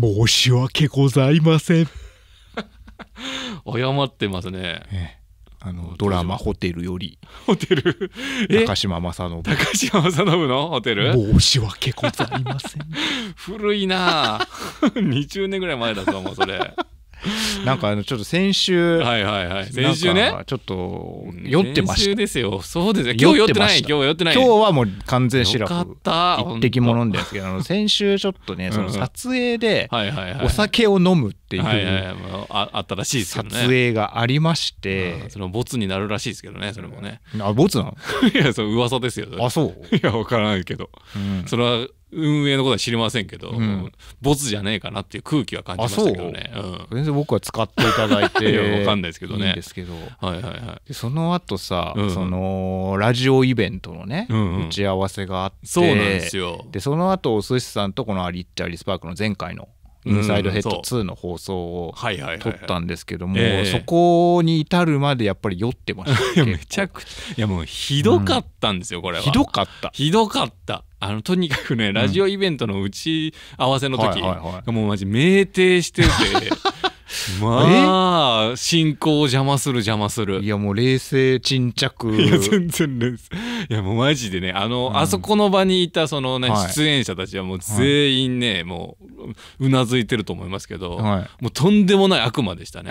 申し訳ございません 謝ってますね、えあのドラマ「ホテル」よりホテル高島正信高島正信のホテル申し訳ございません 古いな20 年ぐらい前だと思うそれなんかあのちょっと先週はいはいはい先週ねちょっと酔ってましたですよそうですね今日酔ってない今日酔ってない今日はもう完全シラフ一滴も飲んでるんですけど先週ちょっとねその撮影でお酒を飲むっていう新しい撮影がありましてそのボツになるらしいですけどねそれもねあボツなの いやそう噂ですよあそういや分からないけどそれは運営のことは知りませんけど、うん、ボツじゃねえかなっていう空気は感じましたけどね、うん、全然僕は使っていただいて い分かんないですけどねですけど、はいはいはい、その後さ、うん、そのラジオイベントのね、うんうん、打ち合わせがあってそうなんですよでその後お寿司さんとこの「アリッチャーリスパーク」の前回の「インサイドヘッド2」の放送を撮ったんですけども、そこに至るまでやっぱり酔ってました めちゃくちゃいやもうひどかったんですよ、これはひどかったひどかったあのとにかくねラジオイベントの打ち合わせの時、もうマジ酩酊してて まあ進行を邪魔する邪魔するいやもう冷静沈着いや全然冷静いやもうマジでねあの、うん、あそこの場にいたそのね、はい、出演者たちはもう全員ね、はい、もううなずいてると思いますけど、はい、もうとんでもない悪魔でしたね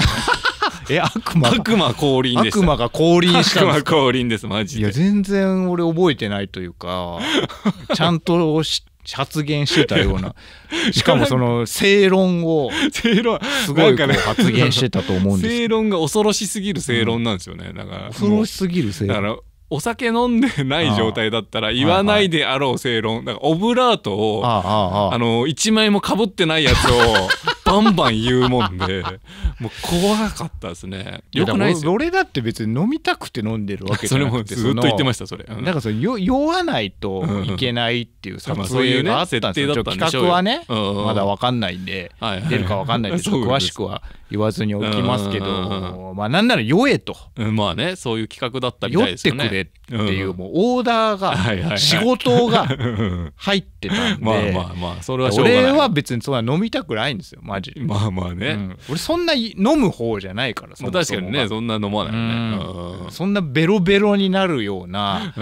え悪魔悪魔降臨です悪魔が降臨した悪魔降臨ですマジでいや全然俺覚えてないというか ちゃんと発言してたようなしかもその正論を 正論すごいこう発言してたと思うんです正論が恐ろしすぎる正論なんですよね、うん、だから恐ろしすぎる正論お酒飲んでない状態だったら言わないであろう正論だからオブラートをあの1枚もかぶってないやつを バンバン言うもんでもう怖かったですねよくないですよ俺だって別に飲みたくて飲んでるわけじゃなくてそれもずっと言ってましたそれ、うん、から酔わないといけないっていうさ、うん、そういうねあったんです企画はね、うんまだ分かんないんで、はいはい出るか分かんないんで詳しくは言わずにおきますけど、うんうんうん、まあなんなら酔えと、まあねそういう企画だったみたいですよね酔ってくれってっていう、もうオーダーが、仕事が 入ってたんで、まあまあまあ、それは俺は別にそんな飲みたくないんですよ、マジ。まあまあね。俺そんな飲む方じゃないからさ。確かにね、そんな飲まないよね。そんなベロベロになるような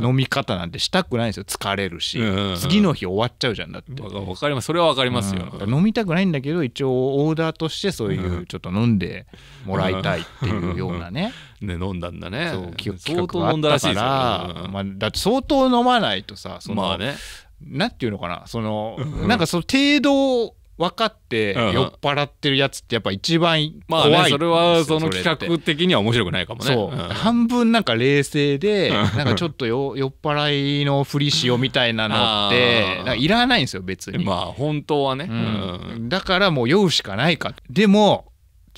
飲み方なんてしたくないんですよ、疲れるし。次の日終わっちゃうじゃんだって。わかります、それはわかりますよ。飲みたくないんだけど、一応オーダーとしてそういうちょっと飲んでもらいたいっていうようなね。ね、飲んだんだね相当飲んだらしいですよ、まあ、だって相当飲まないとさその、まあね、なんていうのかなその、うん、なんかその程度分かって酔っ払ってるやつってやっぱ一番怖い、まあね、それはその企画的には面白くないかもね、うん、半分なんか冷静で、うん、なんかちょっとよ酔っ払いのふりしようみたいなのっていらないんですよ別にまあ本当はね、うん、だからもう酔うしかないかでも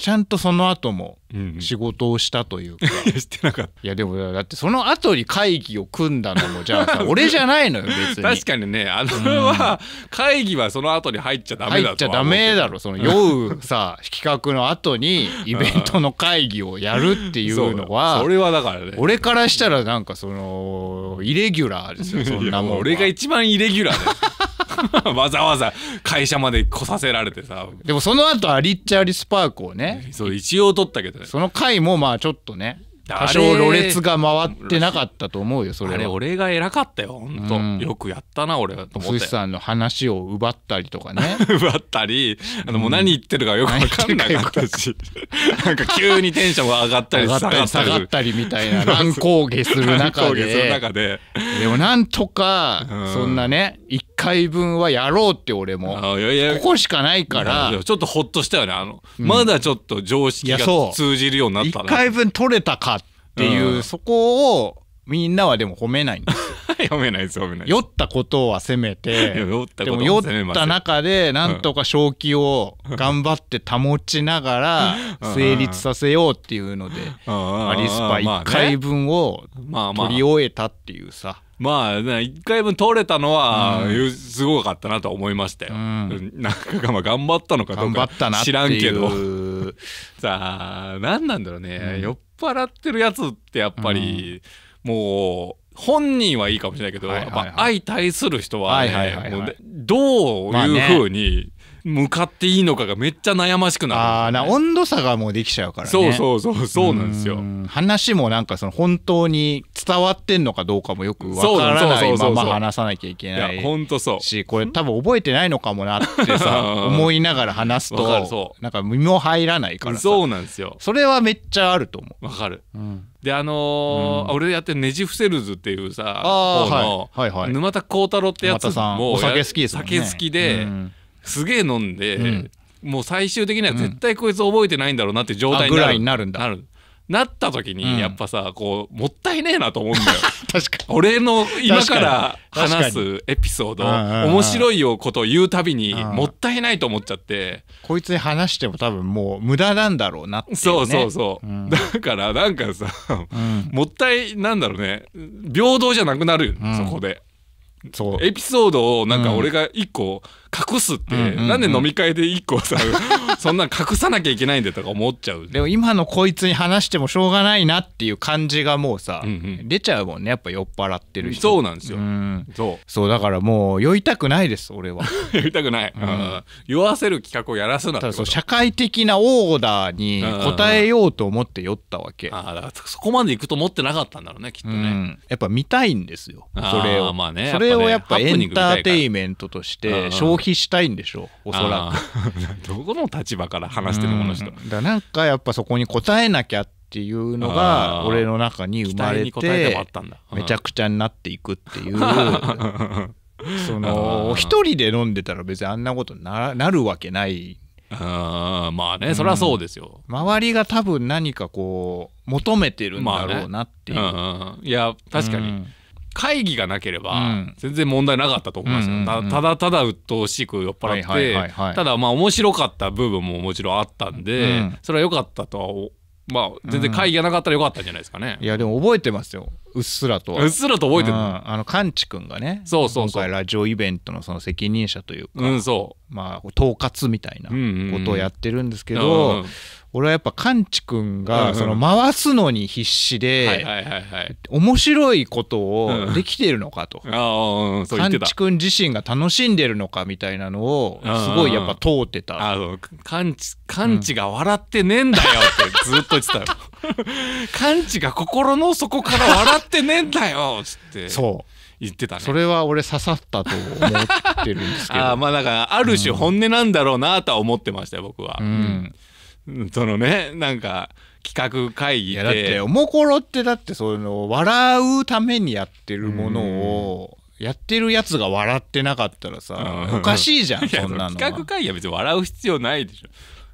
ちゃんとその後も仕事をしたというか、うんうん、してなかったいやでもだってその後に会議を組んだのもじゃあさ 俺じゃないのよ別に確かにねあのは、会議はその後に入っちゃダメだ入っちゃダメだろその酔うさ企画の後にイベントの会議をやるっていうのはそれはだからね俺からしたらなんかそのイレギュラーですよそんなもん俺が一番イレギュラーだよ わざわざ会社まで来させられてさでもその後はリッチャー・リスパークをねそう一応取ったけどねその回もまあちょっとね多少ろれつが回ってなかったと思うよそれあれ俺が偉かったよ本当、うん、よくやったな俺はと思ってさんの話を奪ったりとかね 奪ったりあのもう何言ってるかよく分かんなかったし なんか急にテンションが上がったり下がったり下がったりみたいな乱高下する中ででもなんとか、そんなね一回分はやろうって俺もここしかないからちょっとほっとしたよねあの、うん、まだちょっと常識が通じるようになったな1回分取れたかっていう、うん、そこをみんなはでも褒めないんです 読めないです褒めない酔ったことはせめて でも酔った中でなんとか正気を頑張って保ちながら成立させようっていうのでアリスパ1回分を取り終えたっていうさまあ、ね、1回分取れたのは、うん、すごかったなと思いましたよ。うん、なんか、まあ、頑張ったのかどうか知らんけど。さあ、何なんだろうね、うん、酔っ払ってるやつってやっぱり、もう、本人はいいかもしれないけど、やっぱ相対する人は、ねはいはいはいはい、どういうふうに、向かっていいのかがめっちゃ悩ましくなる、ね、ああな温度差がもうできちゃうからねそうそうそうそうなんですよ話もなんかその本当に伝わってんのかどうかもよくわからないまま話さなきゃいけないい本当そうしこれ多分覚えてないのかもなってさ 思いながら話すとなんか身も入らないからそうなんですよそれはめっちゃあると思うわかる、うんであのーうん、俺やってネジ伏せるずっていうさあ、はいはいはい、沼田幸太郎ってやつもお酒好きです、ね、酒好きで、うんすげえ飲んで、うん、もう最終的には絶対こいつ覚えてないんだろうなって状態になる,、なるんだなった時にやっぱさ、こうもったいねえなと思うんだよ 確かに俺の今から話すエピソード面白いことを言うたびにもったいないと思っちゃってこいつに話しても多分もう無駄なんだろうなって、ね、そうそうそう、うん、だからなんかさ、うん、もったいなんだろうね平等じゃなくなるよ、うん、そこでそうエピソードをなんか俺が一個、うん隠すって、うんうん、なんで飲み会で一個さ そんな隠さなきゃいけないんだとか思っちゃうでも今のこいつに話してもしょうがないなっていう感じがもうさ、うんうん、出ちゃうもんねやっぱ酔っ払ってる人そうなんですよ、うん、そうそうだからもう酔いたくないです俺は 酔いたくない、うん、酔わせる企画をやらすなって社会的なオーダーに応えようと思って酔ったわけ、ああそこまでいくと思ってなかったんだろうねきっとね、うん、やっぱ見たいんですよそれをまあ、ね、それをやっぱエンターテイメントとして消費費したいんでしょうおそらく どこの立場から話してるこの人だなんかやっぱそこに答えなきゃっていうのが俺の中に生まれてめちゃくちゃになっていくっていう その一人で飲んでたら別にあんなことななるわけないあまあね、うん、そりゃそうですよ周りが多分何かこう求めてるんだろうなっていう、まあねうんうん、いや確かに、うん会議がなければ全然問題なかったと思いますよ、うんうんうんただただ鬱陶しく酔っ払って、はいはいはいはい、ただまあ面白かった部分ももちろんあったんで、うん、それは良かったとはまあ全然会議がなかったら良かったんじゃないですかね、うん、いやでも覚えてますようっすらとうっすらと覚えてる、うん、あのカンチ君がねそうそう今回ラジオイベントのその責任者というか、うん、そうまあ統括みたいなことをやってるんですけど、うんうんうん俺はやっぱカンチ君がその回すのに必死で面白いことをできてるのかとカンチ君自身が楽しんでるのかみたいなのをすごいやっぱ通ってたカンチカンチが笑ってねえんだよってずっと言ってたか カンチが心の底から笑ってねえんだよっつって そう言ってた、ね、それは俺刺さったと思ってるんですけど あまあだからある種本音なんだろうなとは思ってましたよ僕は、うん、うん そのねなんか企画会議やだっておもころってだってその笑うためにやってるものをやってるやつが笑ってなかったらさ、おかしいじゃん、そんなの企画会議は別に笑う必要ないでしょ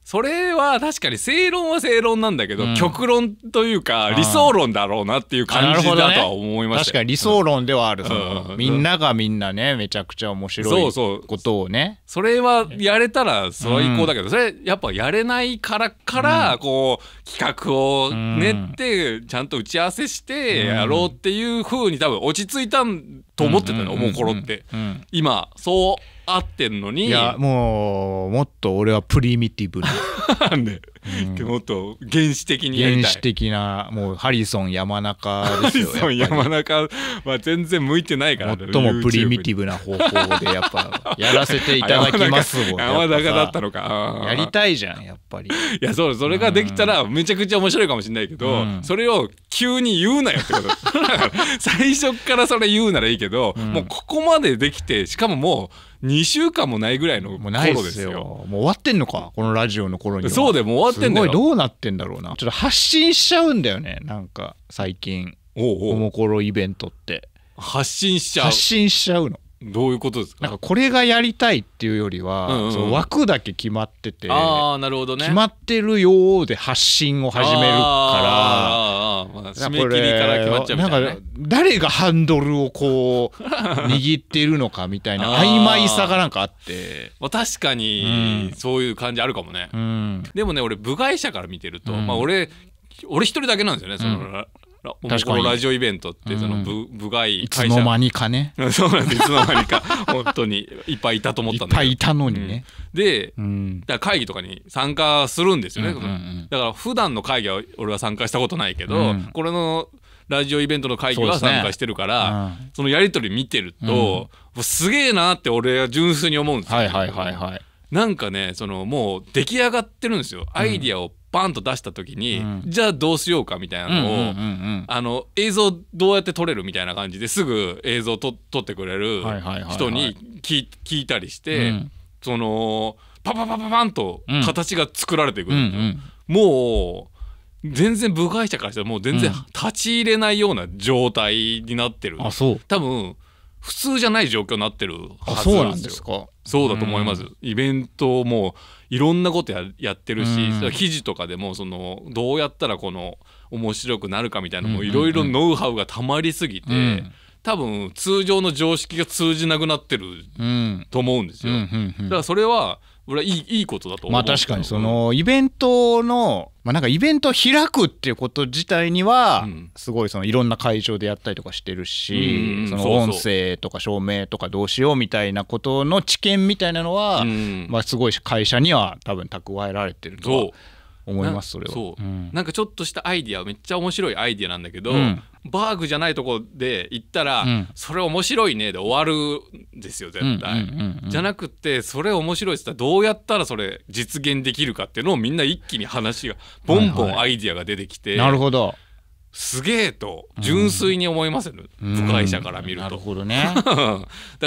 それは確かに正論は正論なんだけど、うん、極論というか理想論だろうなっていう感じだとは思いました、ね、確かに理想論ではある、うん、みんながみんなねめちゃくちゃ面白いことをねそれはやれたら最高だけど、それやっぱやれないからからこう企画を練ってちゃんと打ち合わせしてやろうっていうふうに多分落ち着いたと思ってたの、おもころって、今そう合ってんのにいやもうもっと俺はプリミティブなね、うん、もっと原始的に原始的なもうハリソン山中ですよハリソン山中は全然向いてないから最もプリミティブな方法でやっぱやらせていただきますもん 山中だったのかやりたいじゃんやっぱりいやそうそれができたらめちゃくちゃ面白いかもしれないけど、うん、それを急に言うなよってこと 最初からそれ言うならいいけど、うん、もうここまでできてしかももう2週間もないぐらいのもうないでですよ。もう終わってんのかこのラジオの頃にはそうでもう終わってんのよすごいどうなってんだろうなちょっと発信しちゃうんだよねなんか最近おおおもころイベントって発信しちゃう発信しちゃうのどういうことですかなんかこれがやりたいっていうよりは、うんうんその枠だけ決まっててああなるほどね決まってるようで発信を始めるから締め切りから決まっちゃうみたいな、ね,、なんか誰がハンドルをこう握ってるのかみたいな 曖昧さがなんかあってまあ、確かに、そういう感じあるかもね、うん、でもね俺部外者から見てると、うん、まあ俺俺一人だけなんですよねその、このラジオイベントってその部,、部外いつの間にかね そうなんですいつの間にか 本当にいっぱいいたと思ったんだけどいっぱいいたのにね、うん、で、うん、だから会議とかに参加するんですよね、うんうんうん、だから普段の会議は俺は参加したことないけど、うん、これのラジオイベントの会議は参加してるから、ねうん、そのやり取り見てると、すげえなって俺は純粋に思うんですよ、はいはいはいはいなんかねそのもう出来上がってるんですよアイディアをバンと出した時に、うん、じゃあどうしようかみたいなのを、うんうんうんあの映像どうやって撮れるみたいな感じですぐ映像と撮ってくれる人に聞いたりして、うん、そのパパパパパンと形が作られていく、うん、もう全然部外者からしたらもう全然立ち入れないような状態になってる、多分普通じゃない状況になってるはずなんですよ。そうだと思います、イベントもいろんなことやってるし、うん、記事とかでもそのどうやったらこの面白くなるかみたいなのもいろいろノウハウがたまりすぎて、多分通常の常識が通じなくなってると思うんですよ。だからそれは俺はいいいいことだと思うまあ確かにそのイベントの、まあ、なんかイベントを開くっていうこと自体にはすごいそのいろんな会場でやったりとかしてるし、うん、その音声とか照明とかどうしようみたいなことの知見みたいなのは、うん、まあすごい会社には多分蓄えられてるとは思いますそれはそう、うん、なんかちょっとしたアイディアめっちゃ面白いアイディアなんだけど、うん、バーグじゃないとこで行ったら、うん、それ面白いねで終わるんですよ絶対、じゃなくてそれ面白いっつったらどうやったらそれ実現できるかっていうのをみんな一気に話がボンボンアイディアが出てきて、はいはい、なるほどすげえと純粋に思いますよ、ね、うん、部外者から見ると。なるほどね だか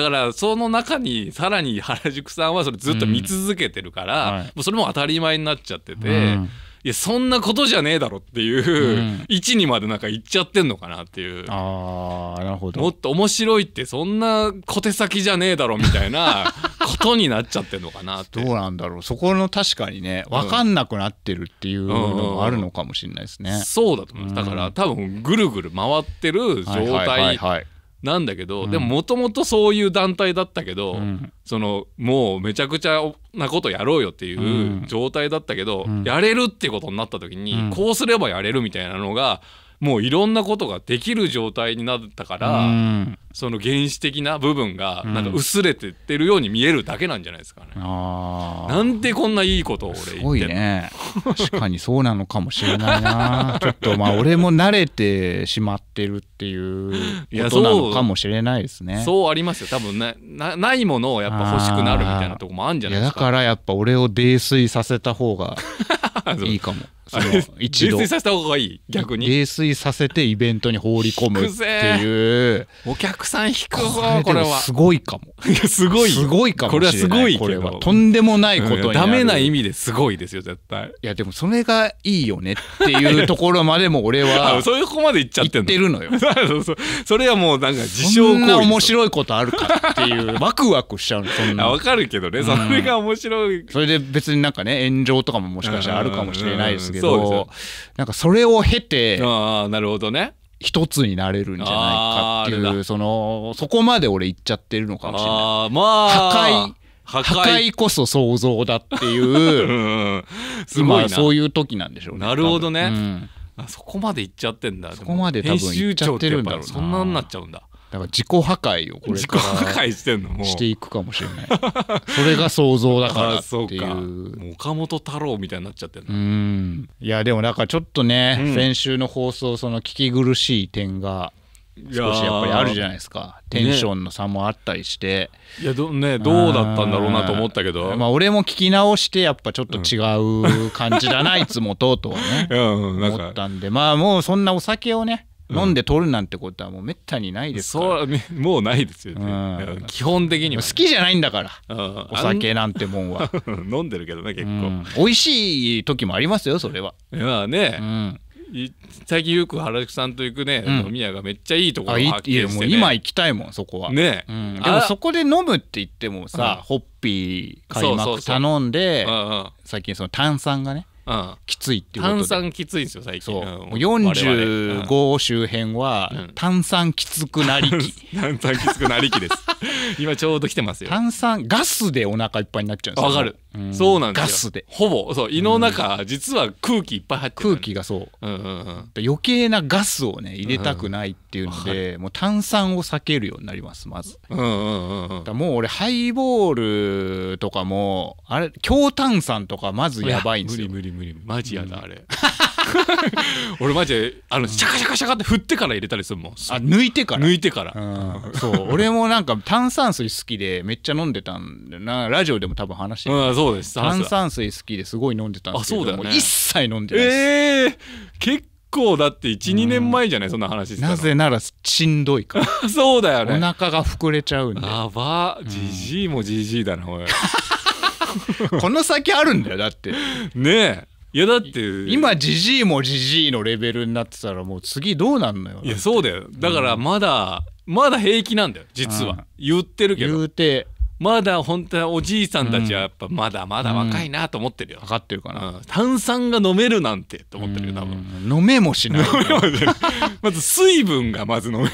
らその中にさらに原宿さんはそれずっと見続けてるから、もうそれも当たり前になっちゃってて。うんいやそんなことじゃねえだろっていう、位置にまでなんか行っちゃってんのかなっていうああなるほどもっと面白いってそんな小手先じゃねえだろみたいな ことになっちゃってんのかなってどうなんだろうそこの確かにね分かんなくなってるっていうのもあるのかもしれないですね、うんうん、そうだと思いますだから多分ぐるぐる回ってる状態、はいはいはいはいなんだけど、うん、でももともとそういう団体だったけど、うん、そのもうめちゃくちゃなことやろうよっていう状態だったけど、うん、やれるってことになった時に、こうすればやれるみたいなのがもういろんなことができる状態になったから、うん、その原始的な部分がなんか薄れてってるように見えるだけなんじゃないですかね。うん、なんでこんないいことを俺言ってんね。確かにそうなのかもしれないな。ちょっとまあ俺も慣れてしまってるっていうことなのかもしれないですね。そうありますよ。多分ねなないものをやっぱ欲しくなるみたいなとこもあるんじゃないですか。だからやっぱ俺を泥酔させた方がいいかも。その 一度泥酔させた方がいい逆に泥酔させてイベントに放り込むっていうお客さん引くぞ これはすごいかもいやすごいすごいかもこれはすごいこれはとんでもないことになるダメな意味ですごいですよ絶対いやでもそれがいいよねっていうところまでも俺は そういうこまでいっちゃってるのよそれはもうなんか自称行為面白いことあるかっていうワクワクしちゃうそんなわかるけどねそれが面白い、うん、それで別になんかね炎上とかももしかしたらあるかもしれないですけどけどなんかそれを経てあなるほどね一つになれるんじゃないかっていうそのそこまで俺行っちゃってるのかもしれない。破壊破壊破壊こそ想像だっていう うん、今そういう時なんでしょうねなるほどね、うん、そこまでいっちゃってんだそこまで多分いっちゃってるんだろうそんなになっちゃうんだだから自己破壊をこれからしていくかもしれないそれが想像だからってい う岡本太郎みたいになっちゃってるうんいやでもなんかちょっとね、うん、先週の放送その聞き苦しい点が少しやっぱりあるじゃないですかテンションの差もあったりして、ね、いやど,、ね、どうだったんだろうなと思ったけどまあ、俺も聞き直してやっぱちょっと違う感じだな、うん、いつもととはね、うん、思ったんでまあもうそんなお酒をね飲んで取るなんてことはもうめったにないですから、うん、そうもうないですよね、うん、基本的には、ね、好きじゃないんだから、うん、お酒なんてもんは 飲んでるけどね結構、うん、美味しい時もありますよそれはいやね、最近よく原宿さんと行くね、飲み屋がめっちゃいいところ発見して、ね、今行きたいもんそこはね、うん、でもそこで飲むって言ってもさ、ホッピー買いまく頼んで最近その炭酸がねきついっていうことで炭酸きついんですよ最近そう、うん、45周辺は炭酸きつくなりき 炭酸きつくなりきです 今ちょうど来てますよ炭酸ガスでお腹いっぱいになっちゃうんですよわかる、うん、そうなんですよガスでほぼそう胃の中、うん、実は空気いっぱい入ってる空気がそう,、うんうんうん、余計なガスをね入れたくないっていうので、うん、もう炭酸を避けるようになりますまず、うんうんうん、だもう俺ハイボールとかもあれ強炭酸とかまずやばいんですよ無理無理無理無理マジやだ、あれ 俺マジであのシャカシャカシャカって振ってから入れたりするもんあ抜いてから抜いてから、うん、そう俺もなんか炭酸水好きでめっちゃ飲んでたんだよなラジオでも多分話してる、うん、そうです炭酸水好きですごい飲んでたんですけどあそうだ、ね、もう一切飲んでないですえー、結構だって12、うん、年前じゃないそんな話してなぜならしんどいから そうだよねお腹が膨れちゃうんでやばじじいもじじいだなおい この先あるんだよだってねえいやだって今じじいもじじいのレベルになってたらもう次どうなんのよいやそうだよだからまだ、うん、まだ平気なんだよ実は、うん、言ってるけど言うてまだ本当はおじいさんたちはやっぱまだまだ若いなと思ってるよ、うん、分かってるかな、うん、炭酸が飲めるなんてと思ってるよ多分飲めもしないまず水分がまず飲めない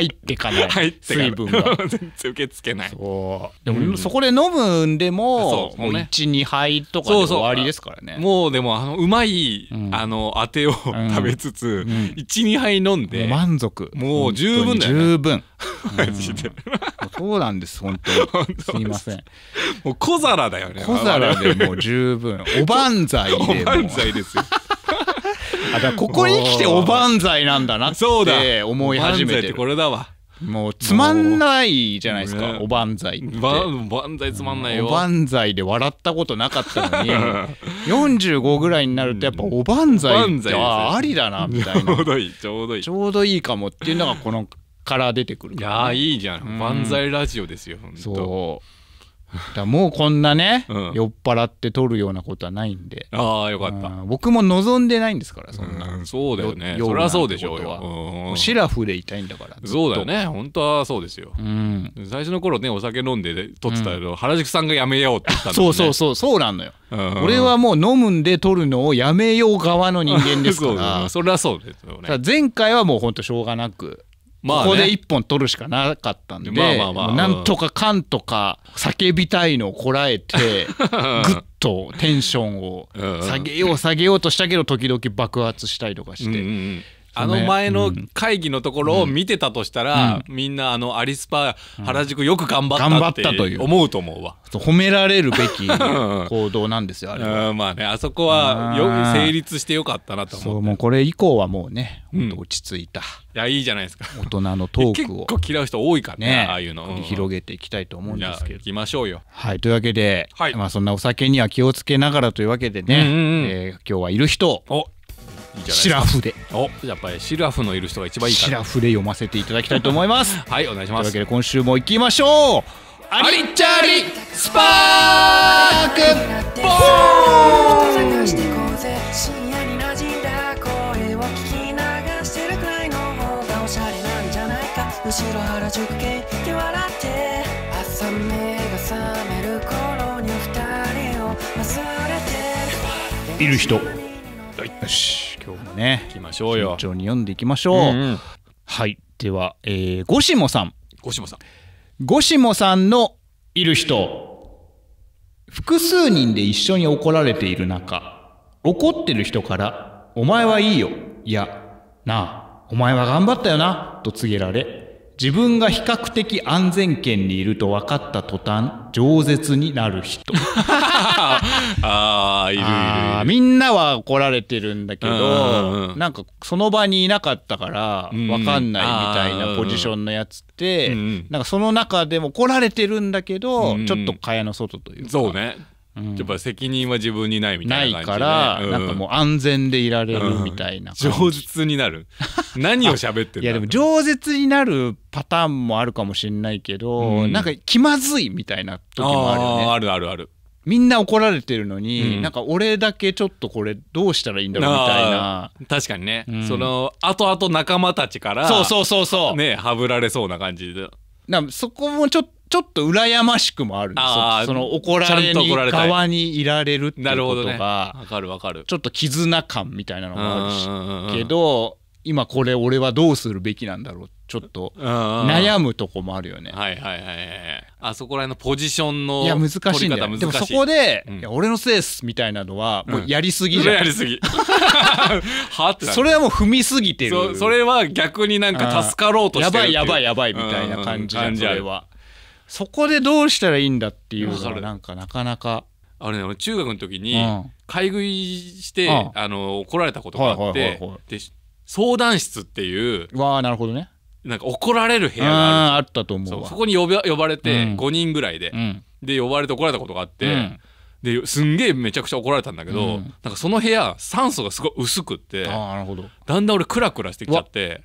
入ってかない入って水分が 全然受け付けないそうでも、そこで飲むんでも,、もう12杯とかで終わりですからねもうでもあのうまい、あのあてを食べつつ、12杯飲んで満足もう十分だよ、ね、十分 そうなんです本当に すみませんもう小皿だよね小皿でもう十分おばんざいでおばんざいですよあだここに来ておばんざいなんだなって思い始めてるこれだわもうつまんないじゃないですか、おばんざいってばばんざいつまんないよおばんざいで笑ったことなかったのに45 ぐらいになるとやっぱおばんざいってありだなみたいなちょうどいいちょうどいいちょうどいいかもっていうのがこのから出てくる、ね、いやいいじゃん、うん、万歳ラジオですよ、うん、そうだもうこんなね、うん、酔っ払って取るようなことはないんでああよかった、うん、僕も望んでないんですからそんな、うん、そうだよねそりゃそうでしょうよシラフでいたいんだからそうだよね本当はそうですよ、最初の頃ねお酒飲んで取ってたけど、原宿さんがやめようって言ったの、ね、そうそうそうそうなのよ、俺はもう飲むんで取るのをやめよう側の人間ですから そりゃそうですよね前回はもう本当しょうがなくまあね、ここで一本取るしかなかったんで、まあまあまあ、なんとかかんとか叫びたいのをこらえて、ぐっとテンションを下げよう下げようとしたけど、時々爆発したりとかして。うんうんあの前の会議のところを見てたとしたら、みんなあのアリスパ原宿よく頑張ったって思うと思うわ、褒められるべき 行動なんですよあれはまあねあそこはよく成立してよかったなと思うもうこれ以降はもうね落ち着いた、いやいいじゃないですか大人のトークを結構嫌う人多いからね、ね、ああいうの、うん、広げていきたいと思うんですけどいきましょうよはいというわけで、はい、まあ、そんなお酒には気をつけながらというわけでね、うんうん、えー、今日はいる人をいいじゃないシラフでおやっぱりシラフのいる人が一番いいかシラフで読ませていただきたいと思います はいお願いしというわけで今週も行きましょうアリチャリスパークボーン深夜に馴染んだ声を聞き流してるくらいのがおしゃれなんじゃないかろ腹宿系笑って朝目が覚める頃に二人を忘れている人よし今日もねいきましょうよ慎重に読んでいきましょう、うんうん、はいでは、えー、ゴシモさんゴシモさんゴシモさんのいる人複数人で一緒に怒られている中怒ってる人から「お前はいいよ」いや「なあお前は頑張ったよな」と告げられ自分が比較的安全圏にいると分かった途端饒舌になる人 ああいるいるみんなは怒られてるんだけど、うん、なんかその場にいなかったから分かんないみたいなポジションのやつって、うん、なんかその中でも怒られてるんだけど、うん、ちょっと蚊帳の外というかそうねやっぱ責任は自分にないみたいな、ね、ないから、うん、なんかもう安全でいられるみたいな、うん、饒舌になる何を喋っていやでも饒舌になるパターンもあるかもしれないけど、うん、なんか気まずいみたいな時もあるよねあるあるあるみんな怒られてるのに、うん、なんか俺だけちょっとこれどうしたらいいんだろうみたいな確かにね、うん、その後々仲間たちからそうそうそうそうねはぶられそうな感じでなそこもちょっとちょっと羨ましくもあるあその怒られに側にいられるっていうことがわ、かるわかるちょっと絆感みたいなのもあるしけど今これ俺はどうするべきなんだろうちょっと悩むとこもあるよねはいはいはいあそこら辺のポジションのいや難しいんだでもそこで、うん、いや俺のせいっすみたいなのはもうやりすぎじゃん、うん、やりすぎ はってそれはもう踏みすぎてるそれは逆になんか助かろうとしてるやばいやばいやばいみたいな感じじゃんそれは。そこでどうしたらいいんだっていうのがなんかなかなか。あれね、中学の時に買い食いして、うん、あの怒られたことがあって、で相談室っていうわあなるほどねなんか怒られる部屋があるあったと思うそこに呼ば呼ばれて5人ぐらいで、うん、で呼ばれて怒られたことがあって、うん、ですんげえめちゃくちゃ怒られたんだけど、なんかその部屋酸素がすごい薄くってだんだん俺クラクラしてきちゃって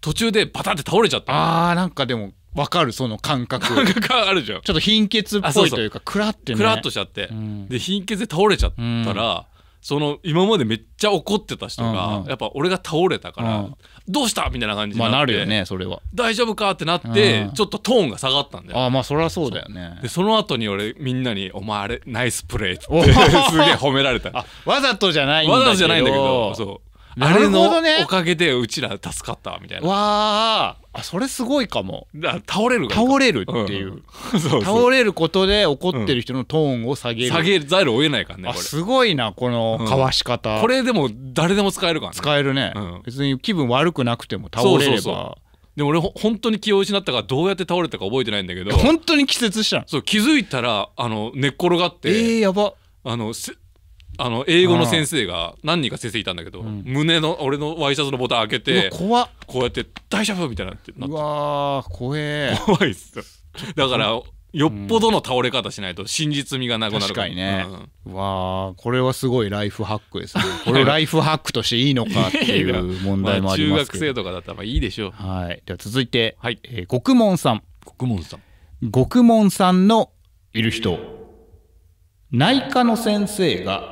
途中でバタって倒れちゃったあーなんかでもわかるその感覚感覚あるじゃんちょっと貧血っぽいというかクラってねクラっとしちゃって、うん、で貧血で倒れちゃったら、うん、その今までめっちゃ怒ってた人が、うんうん、やっぱ俺が倒れたから、うん、どうしたみたいな感じになって、まあ、なるよねそれは大丈夫かってなって、ちょっとトーンが下がったんだよあまあそりゃそうだよねでその後に俺みんなに「お前あれナイスプレー」っ てすげえ褒められたわざとじゃないんだけどわざとじゃないんだけどそうあれのおかげでうちら助かったみたいな。わあ、それすごいかも。だ倒れる倒れるっていう, 倒れることで怒ってる人のトーンを下げる。下げざるを得ないからね。すごいなこのかわし方、これでも誰でも使えるから、ね。使えるね、別に気分悪くなくても倒れれば。そうでも俺本当に気を失ったからどうやって倒れたか覚えてないんだけど本当に気絶したのそう気づいたらあの寝っ転がってええ、やばあのあの英語の先生が何人か先生いたんだけど、うん、胸の俺のワイシャツのボタン開けて怖こうやって「大丈夫?」みたいなってなってうわ怖え怖いっすだからよっぽどの倒れ方しないと真実味がなくなる確かにね、うん、わあこれはすごいライフハックですねこれライフハックとしていいのかっていう問題もありますけど中学生とかだったらいいでしょうはいでは続いて、はいえー、極門さん国門さん国門さんのいる人内科の先生が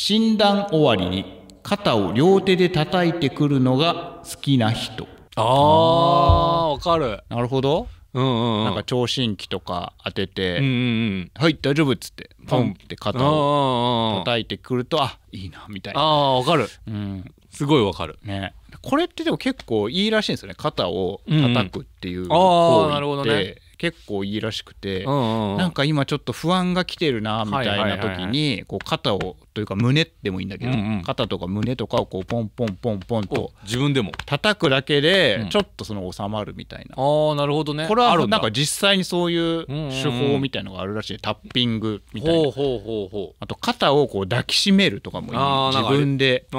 診断終わりに肩を両手で叩いてくるのが好きな人あーわかるなるほどうんうん、うん、なんか聴診器とか当てて「うんうんはい大丈夫」っつってポンって肩を叩いてくると、うん、あいいなみたいなあわかる、うん、すごいわかるねこれってでも結構いいらしいんですよね肩を叩くっていう行為って、うんうん、あなるほどね結構いいらしくて、うんうん、なんか今ちょっと不安が来てるなみたいな時にこう肩をというか胸でもいいんだけど、うんうん、肩とか胸とかをこうポンポンポンポンと自分でも叩くだけでちょっとその収まるみたいな、うん、あなるほどねこれはなんか実際にそういう手法みたいのがあるらしい、うんうん、タッピングみたいなあと肩をこう抱きしめるとかもいい自分でう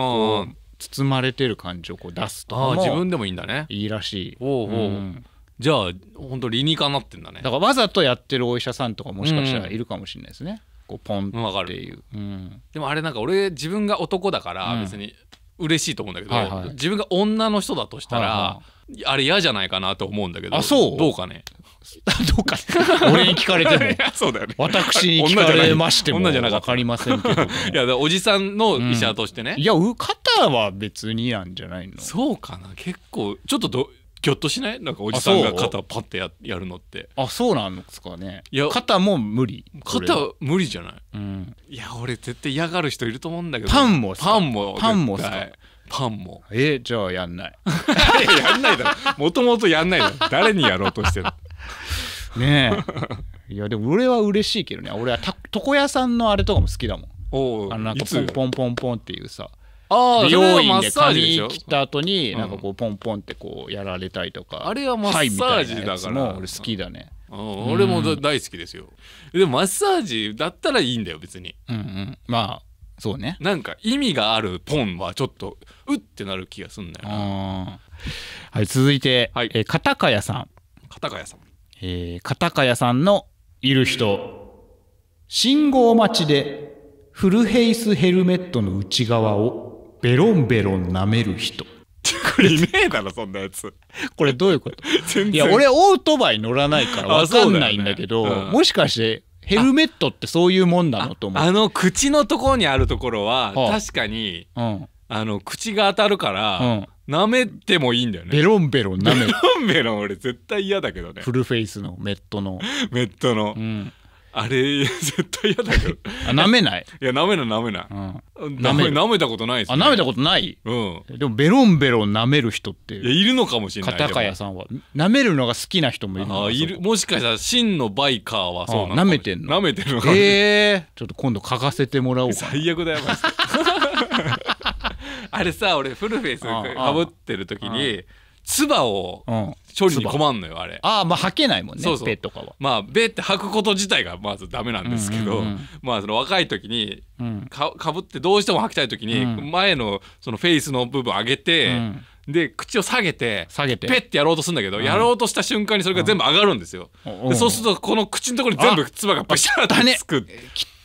ん包まれてる感じをこう出すとかも自分でもいいんだねいいらしい。おうおううんじゃあ本当理にかなってんだねだからわざとやってるお医者さんとかもしかしたらいるかもしれないですね、うん、こうポンっていう、うん、でもあれなんか俺自分が男だから別に嬉しいと思うんだけど、はいはい、自分が女の人だとしたら、はいはい、あれ嫌じゃないかなと思うんだけどあそうどうかね どうか、俺に聞かれても そうだよ、ね、私に聞かれましても女じゃなか分かりませんけどいやおじさんの医者としてね、うん、いや方は別になんじゃないのそうかな結構ちょっとどぎょっとしないなんかおじさんが肩パッてややるのってあそうなんですかねいや肩も無理肩無理じゃない、うん、いや俺絶対嫌がる人いると思うんだけどパンもパンもパンもさパンもえー、じゃあやんない やんないだろもともとやんないだろ誰にやろうとしてるねえいやでも俺は嬉しいけどね俺は床屋さんのあれとかも好きだもんおあのなんかポンポンポンポンっていうさああ美容院で髪切った後になんかこうポンポンってこうやられたりとか、あれはマッサージだから俺好きだね、俺も大好きですよでもマッサージだったらいいんだよ別に、うんうん、まあそうねなんか意味があるポンはちょっとうってなる気がすんだよはい続いて、はい、えー、片茅さん片茅さんえー、片茅さんのいる人信号待ちでフルヘイスヘルメットの内側をベロンベロン舐める人。これいねえだろそんなやつこれどういうこといや俺オートバイ乗らないから分かんないんだけど、ねうん、もしかしてヘルメットってそういうもんなのと思うあの口のところにあるところは、確かに、うん、あの口が当たるから、うん、舐めてもいいんだよねベロンベロン舐めるベロンベロン俺絶対嫌だけどねフルフェイスのメットのメットの、うんあれ絶対嫌だよ あ舐めない いや舐めない舐めない、うん、舐め舐めたことないです、ね、あ舐めたことない、うん、でもベロンベロン舐める人っていやいるのかもしれない片茅さんは舐めるのが好きな人もいるあいるもしかしたら真のバイカーはそうなの舐めてんの舐めてるのかええー、ちょっと今度書かせてもらおう最悪だよ あれさ俺フルフェイスかぶってる時に唾を処理に困んのよあれああまあ吐けないもんねそうそうベとかはまあベって吐くこと自体がまずダメなんですけど、うんうんうん、まあその若い時にかかぶってどうしても吐きたい時に前のそのフェイスの部分上げて、うんで口を下げて下げてペッてやろうとするんだけど、うん、やろうとした瞬間にそれが全部上がるんですよ、うん、そうするとこの口のところに全部唾がバシャーってつく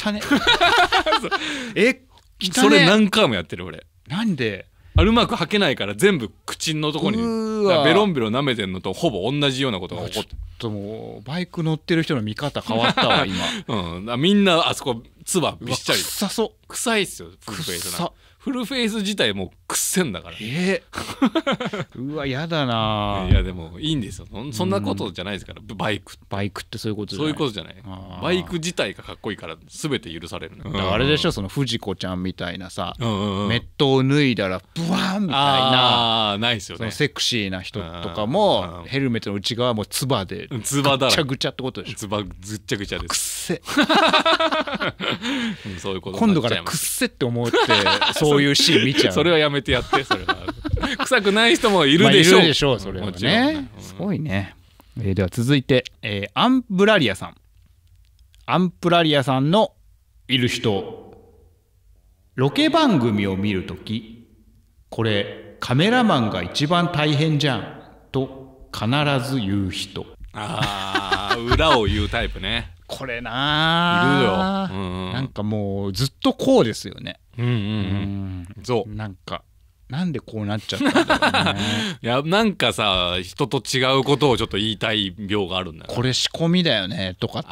汚ね え汚ねそれ何回もやってる俺なんであれうまくはけないから全部口のとこにベロンベロン舐めてんのとほぼ同じようなことが起こってちょっともうバイク乗ってる人の見方変わったわ 今、うん、みんなあそこ唾びっしゃり臭そう臭いっすよフルフェイスなフルフェイス自体もうくっせんだからえー、うわ嫌だな いやでもいいんですよそんなことじゃないですから、バイクバイクってそういうことそういうことじゃないバイク自体がかっこいいから全て許されるだからあれでしょその藤子ちゃんみたいなさ、うんうん、メットを脱いだらブワーンみたいなあないですよねセクシーな人とかもヘルメットの内側もつばでつばだぐちゃぐちゃってことでしょつばぐっちゃぐちゃですくっせ そういうこと今度からくっせって思ってそういうシーン見ちゃう それはやめてやってそれは 臭くない人もいるでしょう、まあ、しょうそれはね、うん、すごいね、えー、では続いて、えー、アンプラリアさんアンプラリアさんのいる人ロケ番組を見るときこれカメラマンが一番大変じゃんと必ず言う人ああ裏を言うタイプねこれなあいるよ、うんうん、なんかもうずっとこうですよねうんうんうん、うん、そうなんかなんでこうなっちゃったんだろうね いやなんかさ人と違うことをちょっと言いたい病があるんだこれ仕込みだよねとか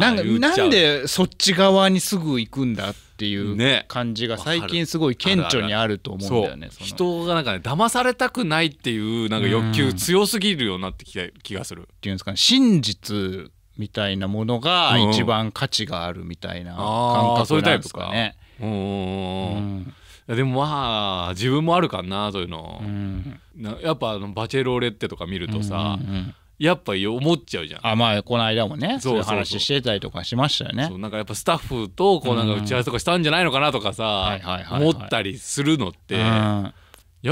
なんかなんでそっち側にすぐ行くんだっていう感じが最近すごい顕著にあると思うんだよね、人がなんかね騙されたくないっていうなんか欲求強すぎるようになってきた気がする。っていうんですかね真実みたいなものが一番価値があるみたいな感覚なんですかね。うんでもまあ自分もあるかなそういうの、うん、やっぱあのバチェローレッテとか見るとさ、うんうんうんやっぱ思っちゃうじゃん。あまあこの間もねそういう話してたりとかしましたよね。そうなんかやっぱスタッフとこうなんか打ち合わせとかしたんじゃないのかなとかさ思ったりするのって、や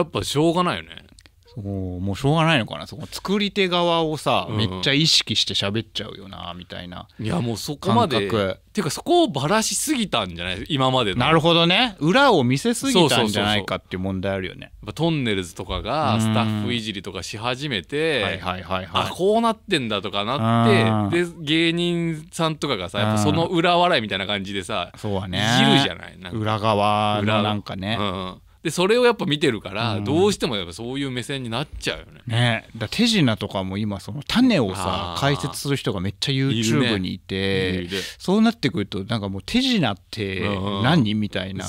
っぱしょうがないよね。そうもうしょうがないのかなそこ作り手側をさ、うん、めっちゃ意識して喋っちゃうよなみたいないやもうそこまでっていうかそこをばらしすぎたんじゃない今までのなるほどね裏を見せすぎたんじゃないかっていう問題あるよねやっぱトンネルズとかがスタッフいじりとかし始めてあこうなってんだとかなってで芸人さんとかがさやっぱその裏笑いみたいな感じでさ、そうはね、いじるじゃない裏側のなんかね、うんでそれをやっぱ見てるから、うん、どうしてもやっぱそういう目線になっちゃうよね。ねだ手品とかも今その種をさ解説する人がめっちゃ YouTube にいて、ね、そうなってくるとなんかもう手品って何、うん、みたいな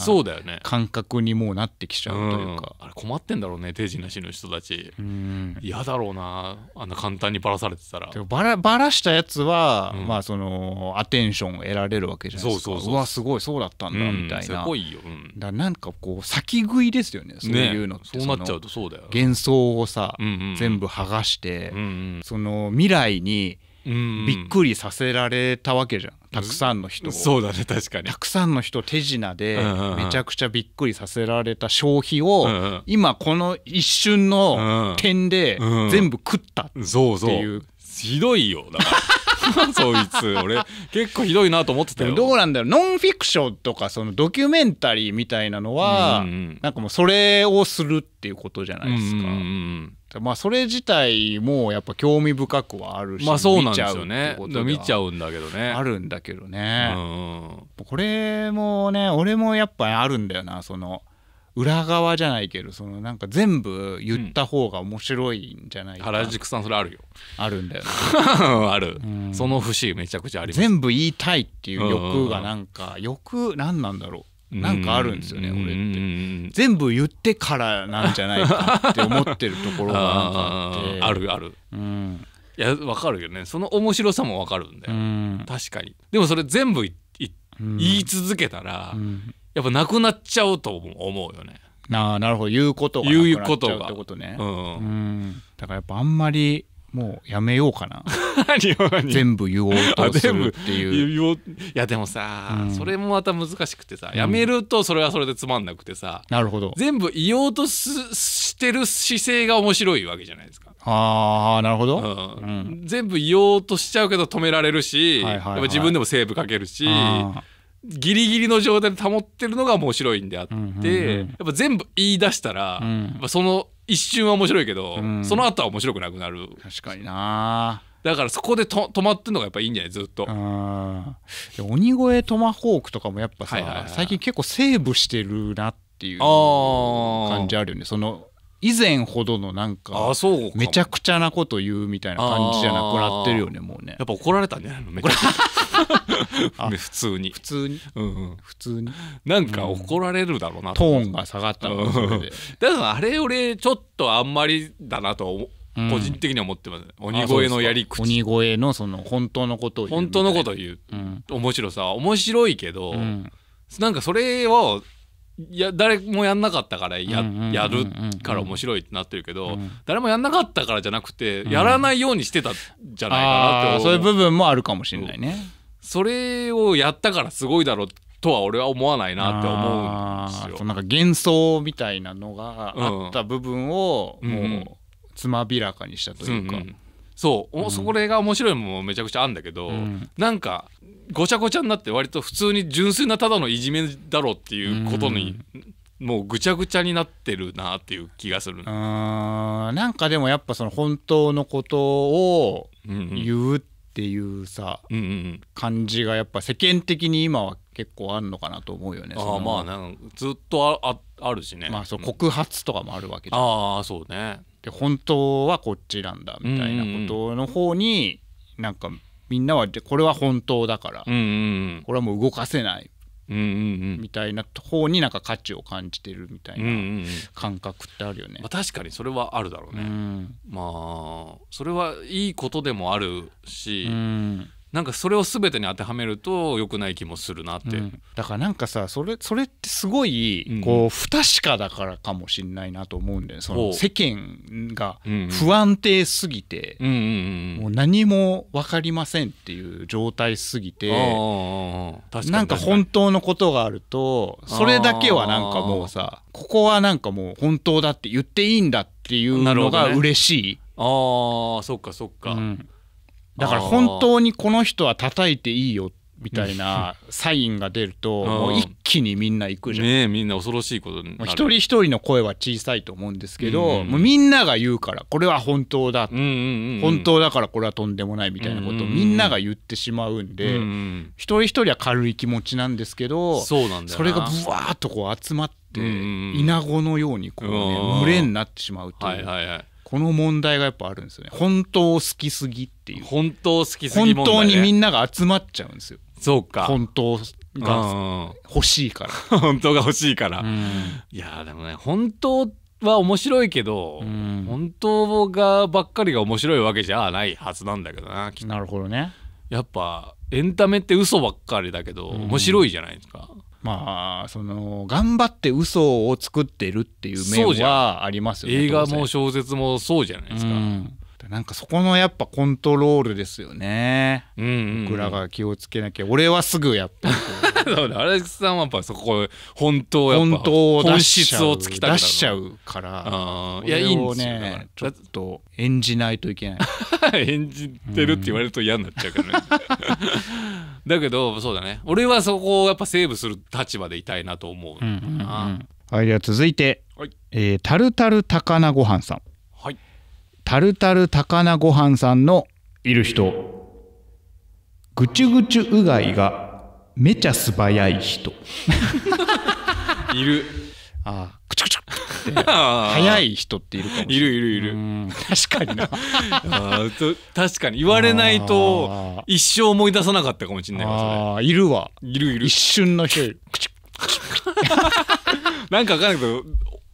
感覚にもうなってきちゃうというか、うん、あれ困ってんだろうね手品師の人たち嫌だろうなあんな簡単にばらされてたらばらばらしたやつは、まあそのアテンションを得られるわけじゃないですかそうそうそうわすごいそうだったんだみたいな、すごいよ、だなんかこう先食いいですよねそういうのって、ね、そうなっちゃうとそうだよ幻想をさ、うんうん、全部剥がして、うんうん、その未来にびっくりさせられたわけじゃんたくさんの人そうだね確かにたくさんの人手品でめちゃくちゃびっくりさせられた消費を今この一瞬の点で全部食ったっていうひどいよだからそいつ俺結構ひどいなと思ってたよどうなんだろうノンフィクションとかそのドキュメンタリーみたいなのは、うんうん、なんかもうそれをするっていうことじゃないですか、うんうんうんまあそれ自体もやっぱ興味深くはあるし、まあ、そうなんですよね見ちゃうんだけどねあるんだけどね、うん、これもね俺もやっぱあるんだよなその裏側じゃないけどそのなんか全部言った方が面白いんじゃないか、うん、原宿さんそれあるよあるんだよ、ね、ある、うん、その節めちゃくちゃあります全部言いたいっていう欲がなんか欲何なんだろうなんかあるんですよね俺って全部言ってからなんじゃないかって思ってるところがあって あるある、うん、いや分かるよねその面白さも分かるんだよ、うん、確かにでもそれ全部言い続けたら、うんやっぱなくなっちゃうと思うよね。なあなるほど言うことが言うことがってことね、うん、うんだからやっぱあんまりもうやめようかな 全部言おうとするっていういやでもさ、うん、それもまた難しくてさやめるとそれはそれでつまんなくてさ、うん、なるほど全部言おうとすしてる姿勢が面白いわけじゃないですかああなるほど、うん、全部言おうとしちゃうけど止められるし、はいはいはい、やっぱ自分でもセーブかけるし。はいギリギリの状態で保ってるのが面白いんであって、うんうんうん、やっぱ全部言い出したら、うん、その一瞬は面白いけど、うん、その後は面白くなくなる確かになだからそこでと止まってるのがやっぱいいんじゃないずっと鬼越トマホークとかもやっぱさ、はいはいはい、最近結構セーブしてるなっていう感じあるよねその以前ほどのなんかめちゃくちゃなこと言うみたいな感じじゃなくなってるよねもうねやっぱ怒られたんじゃないのめちゃくち普通に普通に、うんうん、普通になんか怒られるだろうな、うん、トーンが下がったの、うん、だからあれ俺ちょっとあんまりだなと個人的には思ってます、ん、鬼越のやり口鬼越のその本当のことを言う本当のことを言う、面白さ面白いけど、うん、なんかそれをいや誰もやんなかったからや,、やるから面白いってなってるけど、誰もやんなかったからじゃなくて、やらないようにしてたじゃないかなってそういう部分もあるかもしれないね。それをやったからすごいだろうとは俺は思わないなって思うんですよ。なんか幻想みたいなのがあった部分をもうつまびらかにしたというか。うんうんそうお、うん、そこれが面白いもめちゃくちゃあるんだけど、うん、なんかごちゃごちゃになって割と普通に純粋なただのいじめだろうっていうことに、もうぐちゃぐちゃになってるなっていう気がするうんなんかでもやっぱその本当のことを言うっていうさ、うんうん、感じがやっぱ世間的に今は結構あるのかなと思うよねあまあなんずっとああるしねまあそう告発とかもあるわけじゃうん、ああそうねで本当はこっちなんだみたいなことの方になんかみんなはこれは本当だから、これはもう動かせないうんうんうん、みたいな方になんか価値を感じてるみたいな感覚ってあるよね。うんうん、まあ、確かにそれはあるだろうね。うん、まあそれはいいことでもあるし、うん、なんかそれを全てに当てはめると良くない気もするなって、うん、だからなんかさそれそれってすごいこう不確かだからかもしれないなと思うんだよねその世間が不安定すぎてもう何も分かりませんっていう状態すぎてなんか本当のことがあるとそれだけはなんかもうさここはなんかもう本当だって言っていいんだっていうのが嬉しい。あそっかそっか、うん、だから本当にこの人は叩いていいよみたいなサインが出るともう一気にみんな行くじゃん。ねみんな恐ろしいことに一人一人の声は小さいと思うんですけど、もうみんなが言うからこれは本当だ、本当だからこれはとんでもないみたいなことをみんなが言ってしまうんで、一人一人は軽い気持ちなんですけどそれがぶわっとこう集まってイナゴのようにこう、ね、群れになってしまうという。この問題がやっぱあるんですよね本当好きすぎっていう本当好きすぎ、ね、本当にみんなが集まっちゃうんですよそうか本当が欲しいから 本当が欲しいから、うん、いやでもね本当は面白いけど、うん、本当がばっかりが面白いわけじゃないはずなんだけどななるほどねやっぱエンタメって嘘ばっかりだけど、面白いじゃないですか、まあその頑張って嘘を作ってるっていう面はありますよね映画も小説もそうじゃないですか、うん、なんかそこのやっぱコントロールですよね、うん、うん、僕らが気をつけなきゃ俺はすぐやっぱそうだアレさんはやっぱそこ本当やっぱ本当を本質を突き出しちゃうからいやいいんですよ、ね、ちょっと演じないといけない 演じてるって言われると嫌になっちゃうからね だけどそうだね俺はそこをやっぱセーブする立場でいたいなと思う,、うんうんうん、はいでは続いて、はいえー、タルタル高菜ごはんさん、はい、タルタル高菜ごはんさんのいる人ぐちゅぐちゅうがいがめちゃ素早い人いるああクチュクチ早い人っているかもいるいるいる確かになあ確かに言われないと一生思い出さなかったかもしれないああいるわいるいる一瞬の人いるクなんか分かんないけど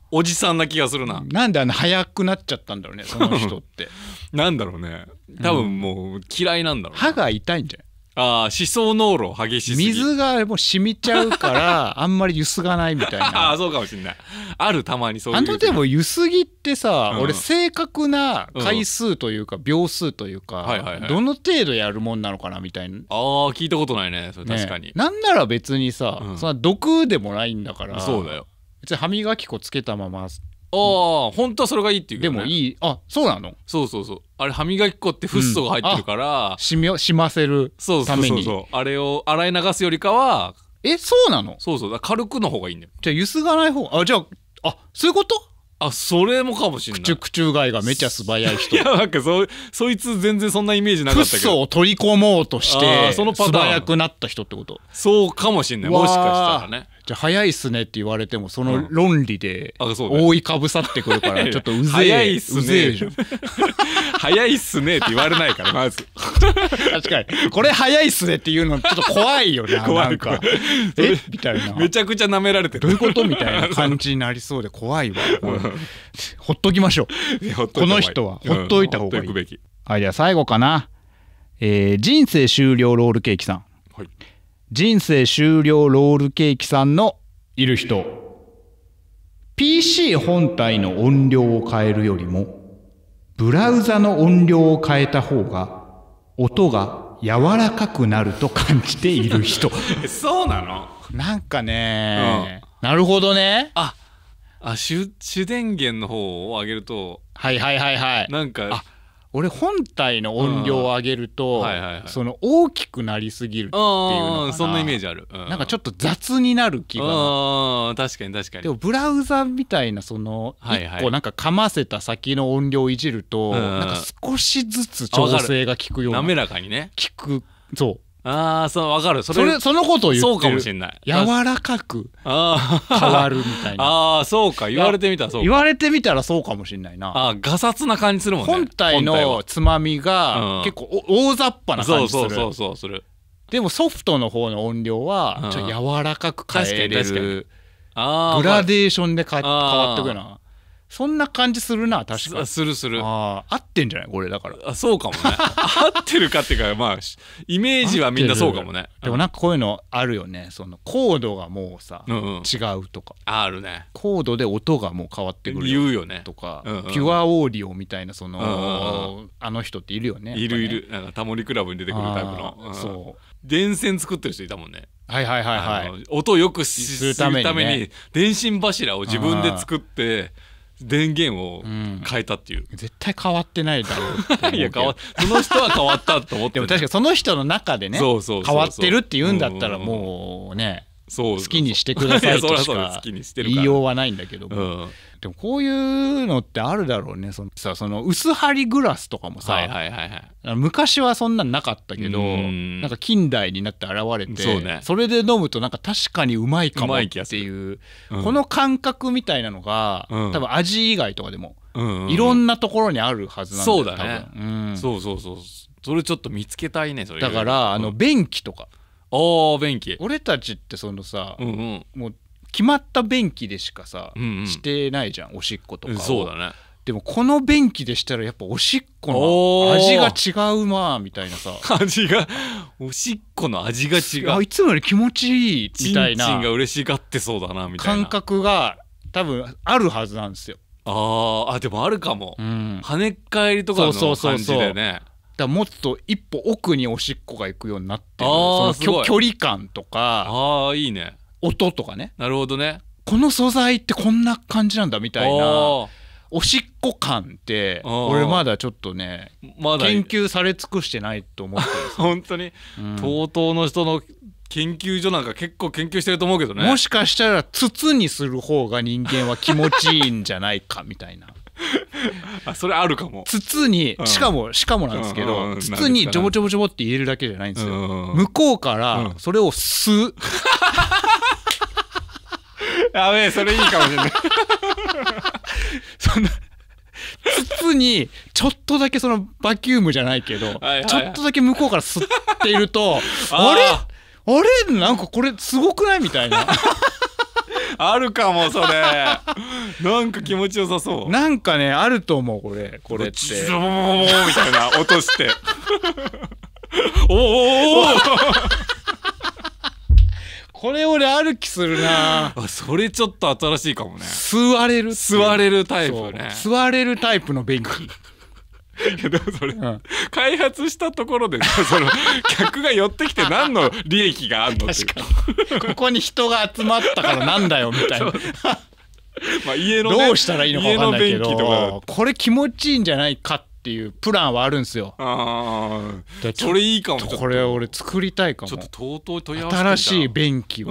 おじさんな気がするななんであの早くなっちゃったんだろうねその人って なんだろうね多分もう嫌いなんだろう、歯が痛いんじゃないああ思想濃炉激しすぎ水がもう染みちゃうから あんまりゆすがないみたいなああそうかもしんないあるたまにそういうあのでもゆすぎってさ、うん、俺正確な回数というか秒数というか、うん、どの程度やるもんなのかなみたいな、ああ聞いたことないねそれ確かに、ね、なんなら別にさ、うん、そんな毒でもないんだからそうだよ別に歯磨き粉つけたままああ、本当はそれがいいっていう、ね、でもいい。あ、そうなのそうそうそう。あれ、歯磨き粉ってフッ素が入ってるから、し、うん、みしませるために。そうそうそうあれを洗い流すよりかは、え、そうなのそうそう。軽くの方がいいんだよ。じゃあ、ゆすがない方。あ、じゃあ、あ、そういうことあそれもかもしれない口口外がめちゃ素早い人いやなんかそそいつ全然そんなイメージなかったけどッソを取り込もうとしてそのパターン素早くなった人ってことそうかもしんないもしかしたらねじゃあ早いっすねって言われてもその論理で覆いかぶさってくるからちょっとうぜえ早いっすねじゃん 早いっすねって言われないからまず 確かにこれ早いっすねっていうのちょっと怖いよね 怖いかえみたいなめちゃくちゃ舐められてるどういうことみたいな感じになりそうで怖いわ、うん、ほっときましょうこの人はほっといた方がいい、うん、はいでは最後かな、えー、人生終了ロールケーキさん、はい、人生終了ロールケーキさんのいる人 PC 本体の音量を変えるよりもブラウザの音量を変えた方が音が柔らかくなると感じている人 そうなのなんかね、うん、なるほどねああ主主電源の方を上げるとはいはいはいはいなんか俺本体の音量を上げると、うんはいはいはい、その大きくなりすぎるっていうのかそんなイメージある、うん、なんかちょっと雑になる気が確かに確かにでもブラウザみたいなその1個なんかかませた先の音量をいじると、はいはい、なんか少しずつ調整が効くような滑らかにね効くそうああそうわかるそれそのことを言ってそうかもしれない柔らかく変わるみたいなああそうか言われてみたらそう言われてみたらそうかもしれないなああガサツな感じするもんね本体のつまみが結構大雑把な感じする、うそうそうそうするでもソフトの方の音量はちょっと柔らかく変えれるグラデーションで変わってくるなそんな感じするな確かするするあ合ってんじゃないこれだからあそうかもね 合ってるかっていうかまあイメージはみんなそうかもねでもなんかこういうのあるよねそのコードがもうさ、うんうん、違うとかあるねコードで音がもう変わってくる言うよねとか、うんうん、ピュアオーディオみたいなその、うんうん、あの人っているよねいるいる、なんかタモリクラブに出てくるタイプの、うん、そう電線作ってる人いたもんねはいはいはいはい音をよくするために,、ね、電信柱を自分で作って電源を変えたっていう、うん、絶対変わってないだろう いや変わその人は変わったと思ってでも確かその人の中でね変わってるって言うんだったらもうね好きにしてくださいとしか 言いようはないんだけども、でもこういうのってあるだろうねそのさその薄張りグラスとかもさ、はいはいはいはい、昔はそんなんなかったけどんなんか近代になって現れてそ,、ね、それで飲むとなんか確かにうまいかもっていう、うん、この感覚みたいなのが、うん、多分味以外とかでも、うんうん、いろんなところにあるはずなんだよそうだね、うん、そうそうそうそれちょっと見つけたいねそれだから、あの便器とかあ便器俺たちってそのさ、うんうん、もう決まった便器でしかさ、うんうん、してないじゃんおしっことかそうだねでもこの便器でしたらやっぱおしっこの味が違うまあみたいなさ味がおしっこの味が違うあいつもより気持ちいいみたいなチンチンが嬉しがってそうだなみたいな感覚が多分あるはずなんですよあーあでもあるかも、うん、跳ね返りとかの感じだよねそうそうそうだもっと一歩奥におしっこが行くようになってるその距離感とかあいいね音とかねなるほどねこの素材ってこんな感じなんだみたいなおしっこ感って俺まだちょっとね、ま、研究され尽くしてないと思ってる本当に、うん、とうとうの人の研究所なんか結構研究してると思うけどねもしかしたら筒にする方が人間は気持ちいいんじゃないかみたいな あそれあるかも筒にしかもしかもなんですけど筒にちょぼちょぼちょぼって入れるだけじゃないんですよ向こうからそれを吸う やべえそれいいかもしれない そんな筒にちょっとだけそのバキュームじゃないけど、はいはい、ちょっとだけ向こうから吸っているとあれあれなんかこれすごくないみたいなあるかもそれ なんか気持ちよさそうなんかねあると思うこれこれってズボボみたいなとして おおお これ俺歩きするなそれちょっと新しいかもね吸われる吸われるタイプね吸われるタイプの便器やでもそれ、うん、開発したところで、ね、その客が寄ってきて何の利益があるのってここに人が集まったからなんだよみたいな。まあ家の、ね、どうしたらいいのか分かんないけどこれ気持ちいいんじゃないかっっていうプランはあるんですよ。ああ、それいいかも。これ俺作りたいかも。ちょっととうとう新しい便器を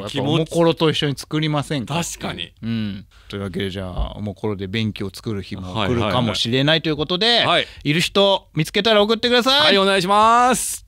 おもころと一緒に作りませんか。確かに。うん。というわけでじゃあおもころで便器を作る日も来るかもしれないということで、はい、はい、いる人見つけたら送ってください。はい、お願いします。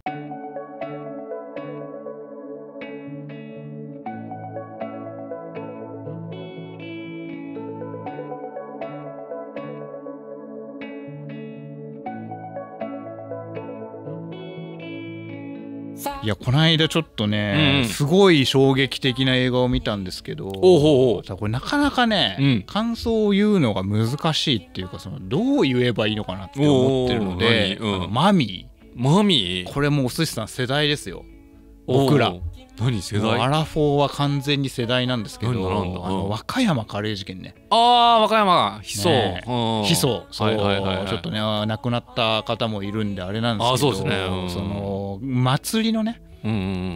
いやこの間ちょっとね、うん、すごい衝撃的な映画を見たんですけどおこれなかなかね、うん、感想を言うのが難しいっていうかそのどう言えばいいのかなって思ってるので「マミー」マミーこれもうお寿司さん世代ですよ僕ら。何世代アラフォーは完全に世代なんですけどあの和歌山カレー事件ねああ和歌山悲壮、ね、悲壮そう、ちょっとね亡くなった方もいるんであれなんですけどあそうですね、その祭りのね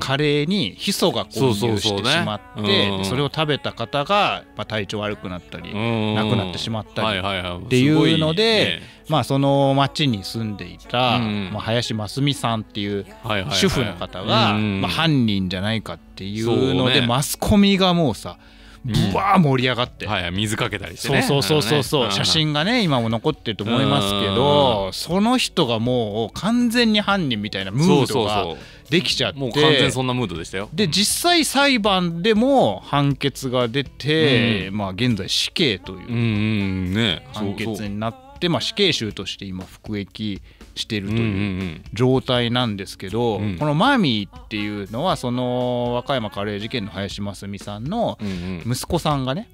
カレーにヒ素が混入してしまってそれを食べた方が体調悪くなったり亡くなってしまったりっていうのでまあその町に住んでいた林真澄さんっていう主婦の方がま犯人じゃないかっていうのでマスコミがもうさぶわー盛り上がって、はい、水かけたりしてねそうそうそうそう、写真がね今も残ってると思いますけどその人がもう完全に犯人みたいなムードができちゃってもう完全そんなムードでしたよで実際裁判でも判決が出て、まあ現在死刑という判決になって、まあ、死刑囚として今服役してるという状態なんですけど、このマミーっていうのはその和歌山カレー事件の林真澄さんの息子さんがね、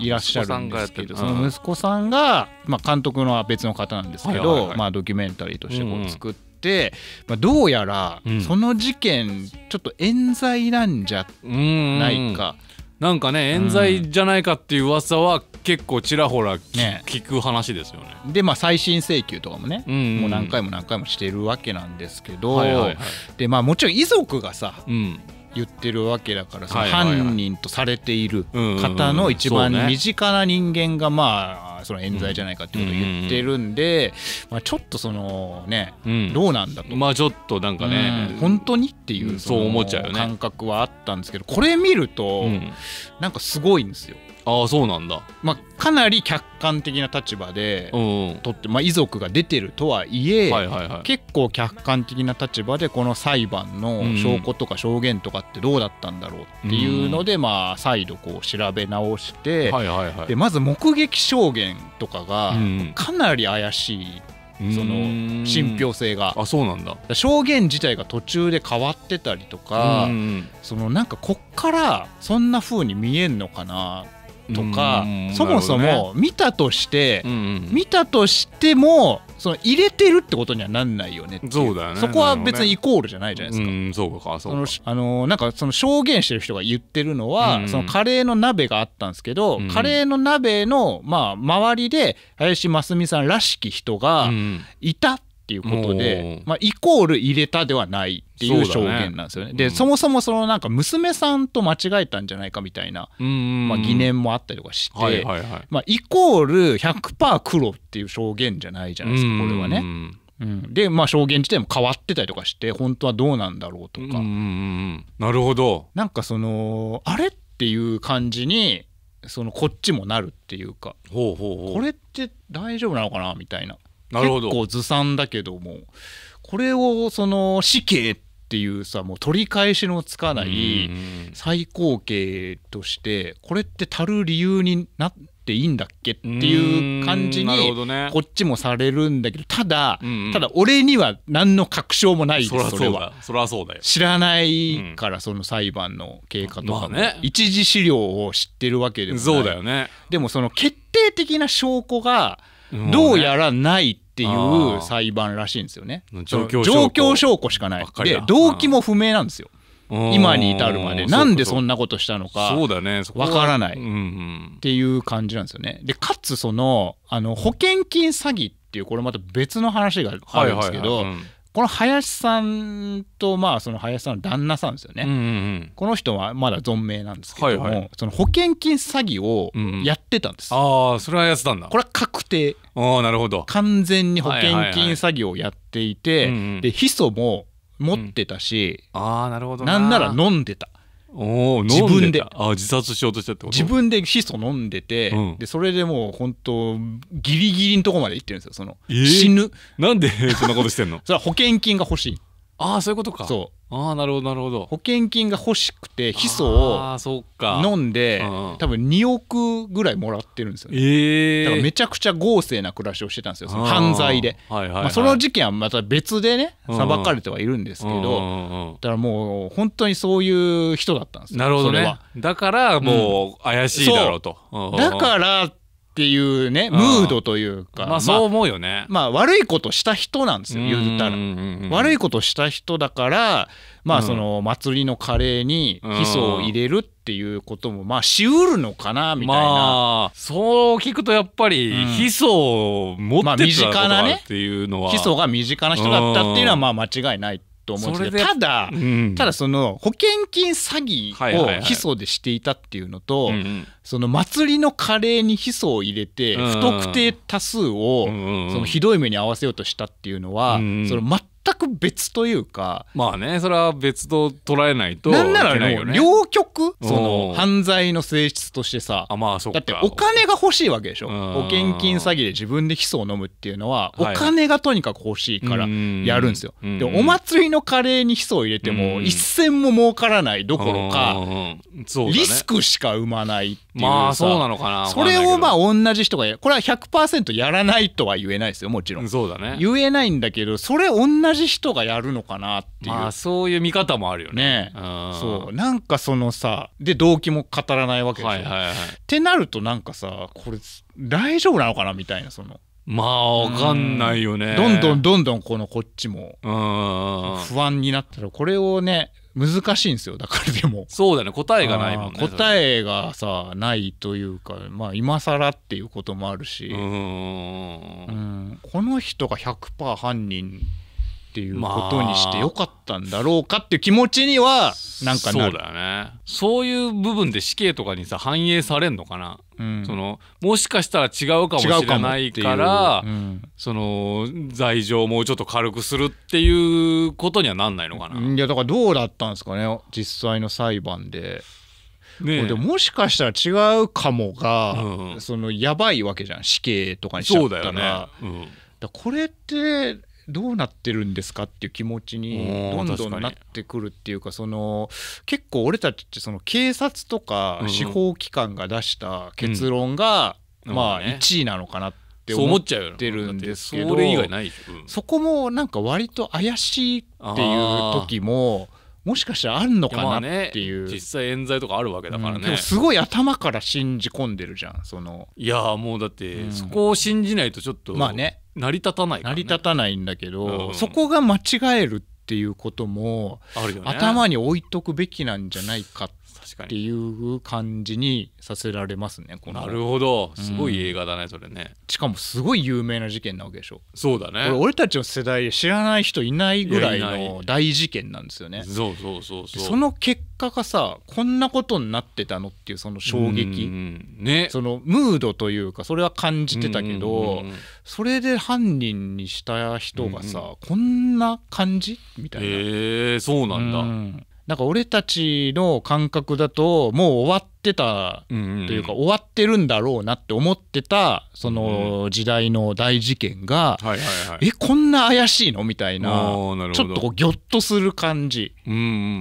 いらっしゃるんですけどその息子さんが、まあ、監督のは別の方なんですけど、まあ、ドキュメンタリーとしてこう作って。まあ、どうやらその事件ちょっと冤罪なんじゃないか、なんかね冤罪じゃないかっていう噂は結構ちらほら聞,、ね、聞く話ですよねでまあ再審請求とかもね、うんうん、もう何回も何回もしてるわけなんですけど、はいはいはい、でまあもちろん遺族がさ、うん、言ってるわけだからその犯人とされている方の一番身近な人間がまあその冤罪じゃないかってことを言ってるんでまあちょっとそのねうん、どうなんだとまあちょっとなんかね本当にっていうそう思っちゃう感覚はあったんですけどこれ見るとなんかすごいんですよ。ああそうなんだ、まあ、かなり客観的な立場でとって、まあ、遺族が出てるとはいえ、はいはいはい、結構客観的な立場でこの裁判の証拠とか証言とかってどうだったんだろうっていうので、まあ、再度こう調べ直して、はいはいはい、でまず目撃証言とかがかなり怪しい。その信憑性があそうなんだ証言自体が途中で変わってたりとかそのなんかこっからそんな風に見えんのかなとかそもそも見たとして、ね見たとしてもその入れてるってことにはなんないよねそうだねそこは別にイコールじゃないじゃないですか、ね、そうかそうかあのなんかその証言してる人が言ってるのは、うんうん、そのカレーの鍋があったんですけど、うん、カレーの鍋のまあ周りで林真澄さんらしき人がいたっっていうことで、まあ、イコール入れたではないっていう証言なんですよね。そ、ね、で、そもそもそのなんか娘さんと間違えたんじゃないかみたいな、まあ、疑念もあったりとかして、はいはいはい、まあ、イコール100%黒っていう証言じゃないじゃないですかこれはね。うん、で、まあ、証言自体も変わってたりとかして本当はどうなんだろうとか。なるほど。なんかそのあれっていう感じにそのこっちもなるっていうかこれって大丈夫なのかなみたいな結構ずさんだけどもこれをその死刑っていうさもう取り返しのつかない最高刑としてこれって足る理由になっていいんだっけっていう感じにこっちもされるんだけどただただ俺には何の確証もないですそれはそれはそうだよ知らないからその裁判の経過とか一次資料を知ってるわけでもないでもその決定的な証拠がどうやらないっていう裁判らしいんですよね。状況証拠しかない。で動機も不明なんですよ。今に至るまでなんでそんなことしたのかわからないっていう感じなんですよね。でかつそのあの保険金詐欺っていうこれまた別の話があるんですけどこの林さんとまあその林さんの旦那さんですよね、うんうんうん、この人はまだ存命なんですけども、はいはい、その保険金詐欺をやってたんです、うんああそれはやってたんだこれは確定ああなるほど完全に保険金詐欺をやっていて、はいはいはい、でヒ素も持ってたし、うん、あなるほどなんなら飲んでたお自分であ自殺しようとしたってこと自分でヒ素飲んでて、うん、でそれでもう本当ギリギリのとこまで行ってるんですよその、えー、死ぬなんで そんなことしてんのそれは保険金が欲しいああそういうことかそうああなるほどなるほど保険金が欲しくてヒ素を飲んで、うん、多分2億ぐらいもらってるんですよね、えー、めちゃくちゃ豪勢な暮らしをしてたんですよその犯罪で、はいはいその事件はまた別でね裁かれてはいるんですけど、だからもう本当にそういう人だったんですよなるほどねだからもう怪しいだろうと、だからっていうねムードというか、まあそう思うよね、まあ、悪いことした人なんですよ言ったら、悪いことした人だからまあその祭りのカレーにヒ素を入れるっていうこともまあしうるのかなみたいな、そう聞くとやっぱりヒ素を持ってたのっていうのは、ヒ素が身近な人だったっていうのはまあ間違いないと思うんですけどただ、ただその保険金詐欺をヒ素でしていたっていうのと、その祭りのカレーにヒ素を入れて不特定多数をそのひどい目に遭わせようとしたっていうのはその全く別というかまあねそれは別と捉えないとなんならね両極その犯罪の性質としてさあまあそだってお金が欲しいわけでしょ保険金詐欺で自分でヒ素を飲むっていうのはお金がとにかく欲しいからやるんですよでお祭りのカレーにヒ素を入れても一銭も儲からないどころかリスクしか生まないまあそうなのかなそれをまあ同じ人がやこれは100%やらないとは言えないですよもちろんそうだね言えないんだけどそれ同じ人がやるのかなっていうまあそういう見方もあるよねねそうなんかそのさで動機も語らないわけでしょ、はいはいはい、ってなるとなんかさこれ大丈夫なのかなみたいなそのまあわかんないよね、うん、どんどんどんどんこのこっちも不安になったらこれをね難しいんですよだからでもそうだね答えがないもんね答えがさないというかまあ今更っていうこともあるしうんこの人が100%犯人っていうことにしてよかったんだろうかっていう気持ちにはなんかなる、まあ、そうだよねそういう部分で死刑とかにさ反映されんのかな、うん、そのもしかしたら違うかもしれないからう、うん、その罪状もうちょっと軽くするっていうことにはなんないのかないやだからどうだったんですかね実際の裁判で。ね、でももしかしたら違うかもが、うん、そのやばいわけじゃん死刑とかにしちゃったら。そうだよね、うん、だこれってどうなってるんですかっていう気持ちにどんどんなってくるっていうかその結構俺たちってその警察とか司法機関が出した結論が、まあ1位なのかなって。思っちゃてるんですけどそこもなんか割と怪しいっていう時ももしかしたらあるのかなっていう、ね、実際冤罪とかあるわけだからね、うん、すごい頭から信じ込んでるじゃんそのいやもうだって、そこを信じないとちょっと、まあね成り立たない、ね、成り立たないんだけど、うん、そこが間違えるっていうことも、ね、頭に置いとくべきなんじゃないかっっていう感じにさせられますねこのなるほどすごい映画だね、うん、それねしかもすごい有名な事件なわけでしょそうだね俺たちの世代知らない人いないぐらいの大事件なんですよねそうそうそうそうその結果がさこんなことになってたのっていうその衝撃、うんうん、ねそのムードというかそれは感じてたけど、うんうん、それで犯人にした人がさ、うんうん、こんな感じみたいなえー、そうなんだ、うんなんか俺たちの感覚だともう終わってたというか終わってるんだろうなって思ってたその時代の大事件がえこんな怪しいのみたいなちょっとこうギョッとする感じ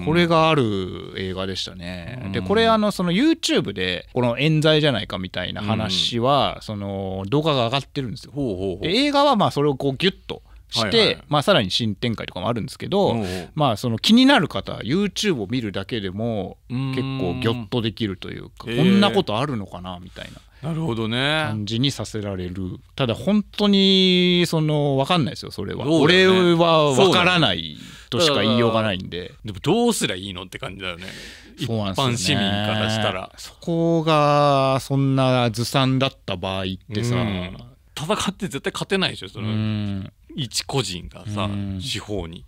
これがある映画でしたね。でこれあのその YouTube でこの冤罪じゃないかみたいな話はその動画が上がってるんですよ。映画はまあそれをこうギュッとして、はいはいまあ、さらに新展開とかもあるんですけど、まあ、その気になる方 YouTube を見るだけでも結構ぎょっとできるというかこんなことあるのかなみたいな。なるほどね感じにさせられるただ本当にその分かんないですよそれは、ね、俺は分からないとしか言いようがないんででもどうすりゃいいのって感じだよね一般市民からしたらそ、ね,、こがそんなずさんだった場合ってさ、うん、戦って絶対勝てないでしょその一個人がさ、司法に。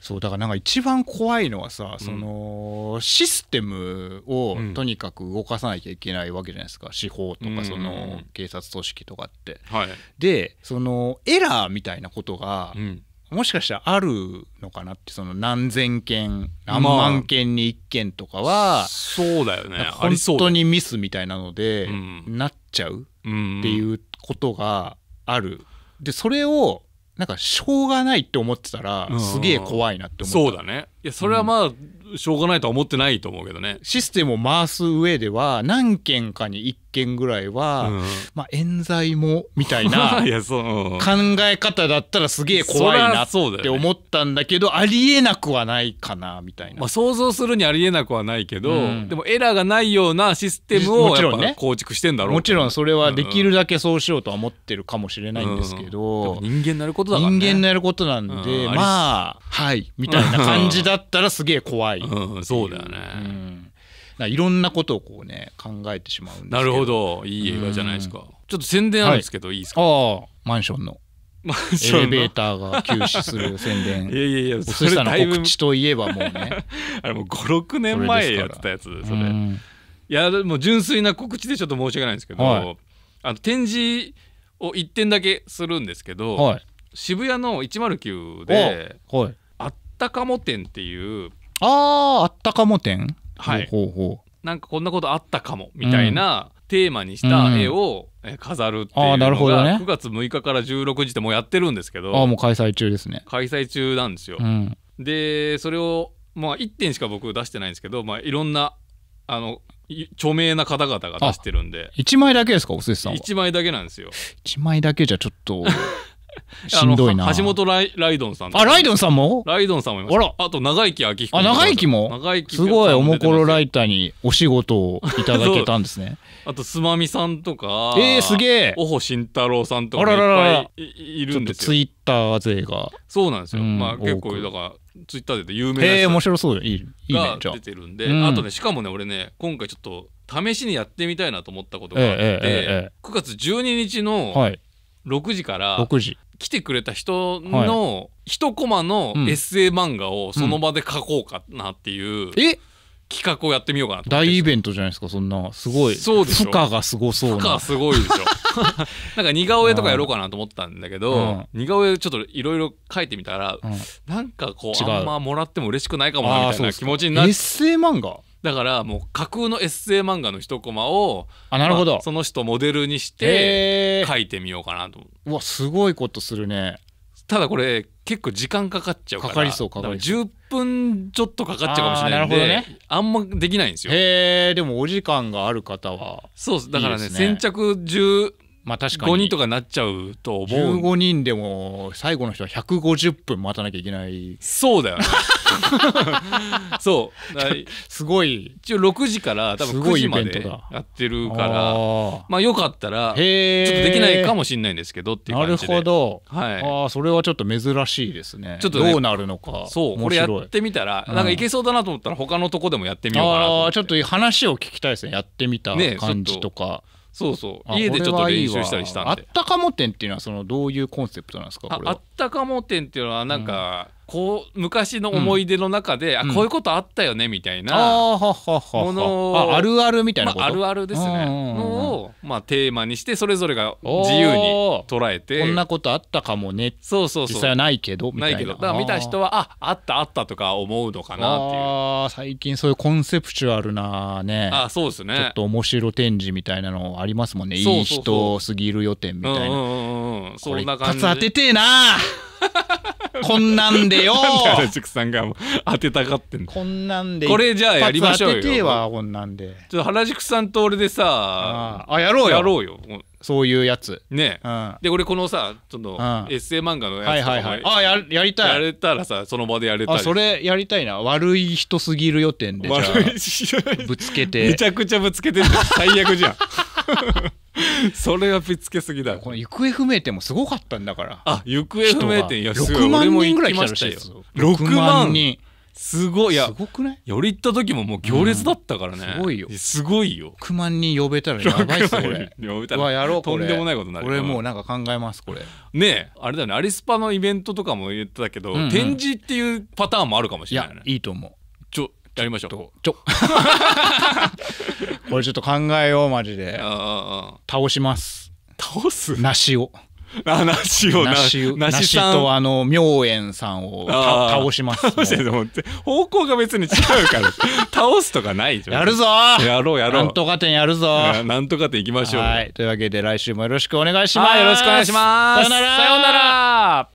そうだからなんか一番怖いのはさ、うん、そのシステムをとにかく動かさなきゃいけないわけじゃないですか、うん、司法とかその警察組織とかって。うん、でそのエラーみたいなことが、もしかしたらあるのかなってその何千件何万件に1件とかは、そうだよね本当にミスみたいなので、なっちゃうっていうことがある。でそれをなんかしょうがないって思ってたら、すげえ怖いなって思った、うそうだねいやそれはまあしょうがないとは思ってないと思うけどね、システムを回す上では何件かに1件ぐらいは、うんまあ、冤罪もみたいな 考え方だったらすげえ怖いなって思ったんだけどありえなくはないかなみたいな、まあ、想像するにありえなくはないけど、うん、でもエラーがないようなシステムをやっぱ構築してんだろうもちろんそれはできるだけそうしようとは思ってるかもしれないんですけど、うん、人間のやることだから、ね、人間のやることなんで、うん、あまあはいみたいな感じだだったらすげえ怖いい、うん、そうだよね、うんいろんなことをこうね考えてしまうんなるほどいい映画じゃないですか、うん、ちょっと宣伝あるんですけど、はい、いいですかああマンションのエレベーターが休止する宣伝 いやいやいやそれだい告知といえばもうね あれもう56年前やってたやつそれ、うん、いやもう純粋な告知でちょっと申し訳ないんですけど、はい、あの展示を1点だけするんですけど、はい、渋谷の109で、はい、ったかも展っていうあああったかも展はいほうほうなんかこんなことあったかもみたいな、うん、テーマにした絵を飾るっていうのが、ね、9月6日から16日ってもうやってるんですけどあもう開催中ですね開催中なんですよ、うん、でそれをまあ1点しか僕出してないんですけど、まあ、いろんなあの著名な方々が出してるんで1枚だけですかお寿司さんは1枚だけなんですよ1枚だけじゃちょっと しんどいな。橋本ライライドンさん。あ、ライドンさんもライドンさんもいます。あら。あと、長生き明彦。あ、長生きも長生きすごい、おもころライターにお仕事をいただけたんですね。あと、すまみさんとか。えー、すげえ。おほしんたろうさんとか。あららら。いるんですよ。ツイッター勢が。そうなんですよ。まあ、結構、だから、ツイッターで有名な人。え面白そういい、いいね、ジ。あ。出てるんで。あとね、しかもね、俺ね、今回ちょっと、試しにやってみたいなと思ったことがあって、ええええ9月12日の、はい、6時から6時来てくれた人の一コマのエッセイ漫画をその場で書こうかなっていう、え企画をやってみようかな大イベントじゃないですかそんなすごいそうでしょ負荷がすごそう負荷すごいでしょ なんか似顔絵とかやろうかなと思ったんだけど、うん、似顔絵ちょっといろいろ描いてみたら、うん、なんかこうあんまもらっても嬉しくないかもなみたいな気持ちになってエッセイ漫画だからもう架空のエッセイ漫画の一コマをあなるほど、まあ、その人モデルにして書いてみようかなとうわすごいことするねただこれ結構時間かかっちゃうからかかりそうかかりそう10分ちょっとかかっちゃうかもしれないんで、ね、あんまできないんですよへえでもお時間がある方はそうだからね、ね、先着10まあ確かに5人とかなっちゃうと思う15人でも最後の人は150分待たなきゃいけないそうだよね そうすごい一応6時から多分9時までやってるからまあよかったらちょっとできないかもしれないんですけどっていう感じでなるほど、はい、ああそれはちょっと珍しいですねちょっと、ね、どうなるのかそうこれやってみたら、うん、なんかいけそうだなと思ったら他のとこでもやってみようかなああちょっと話を聞きたいですねやってみた感じとか、ねそうそう家でちょっと練習したりしたんであったかも展っていうのはそのどういうコンセプトなんですかあったかも展っていうのはなんか、うんこう昔の思い出の中で、うん、あこういうことあったよねみたいなものあるあるみたいな、まあ、あるあるですねのを、まあ、テーマにしてそれぞれが自由に捉えてこんなことあったかもねそうそうそう実際はないけどみたいなないけどだから見た人はああったあったとか思うのかなっていうあ最近そういうコンセプチュアルなねあそうですねちょっと面白展示みたいなのありますもんねいい人すぎる予定みたいな、うんうんうんん、一発当ててえなこんなんでよ原宿さんが当てたがってんこんなんでこれじゃあやりましょうよ当ててこんなんでちょっと原宿さんと俺でさあやろうよやろうよそういうやつね、うん、で俺このさその、うん、エッセイ漫画のやつとか、はいはい、あややりたいやれたらさその場でやれたりあそれやりたいな悪い人すぎる予定で悪いぶつけてめちゃくちゃぶつけて最悪じゃん それはぶつけすぎだこの行方不明店もすごかったんだからあ行方不明店いやすごい俺も行きましいよ6万人すごいやすごくないより行った時ももう行列だったからね、うん、すごいよすごいよ9万人呼べたらやばいっすこれ呼べたらやろうとんでもないことになる俺もうなんか考えますこれねえあれだよねアリスパのイベントとかも言ってたけど、うんうん、展示っていうパターンもあるかもしれない、ね、いやいいと思うやりましょうちょ これちょっと考えようマジで倒します倒す梨をあ梨を梨梨とあの妙園さんを倒します 方向が別に違うから 倒すとかないやるぞやろうやろうなんとか店やるぞなんとか店いきましょう、というわけで来週もよろしくお願いしますよろしくお願いしますさよならさよなら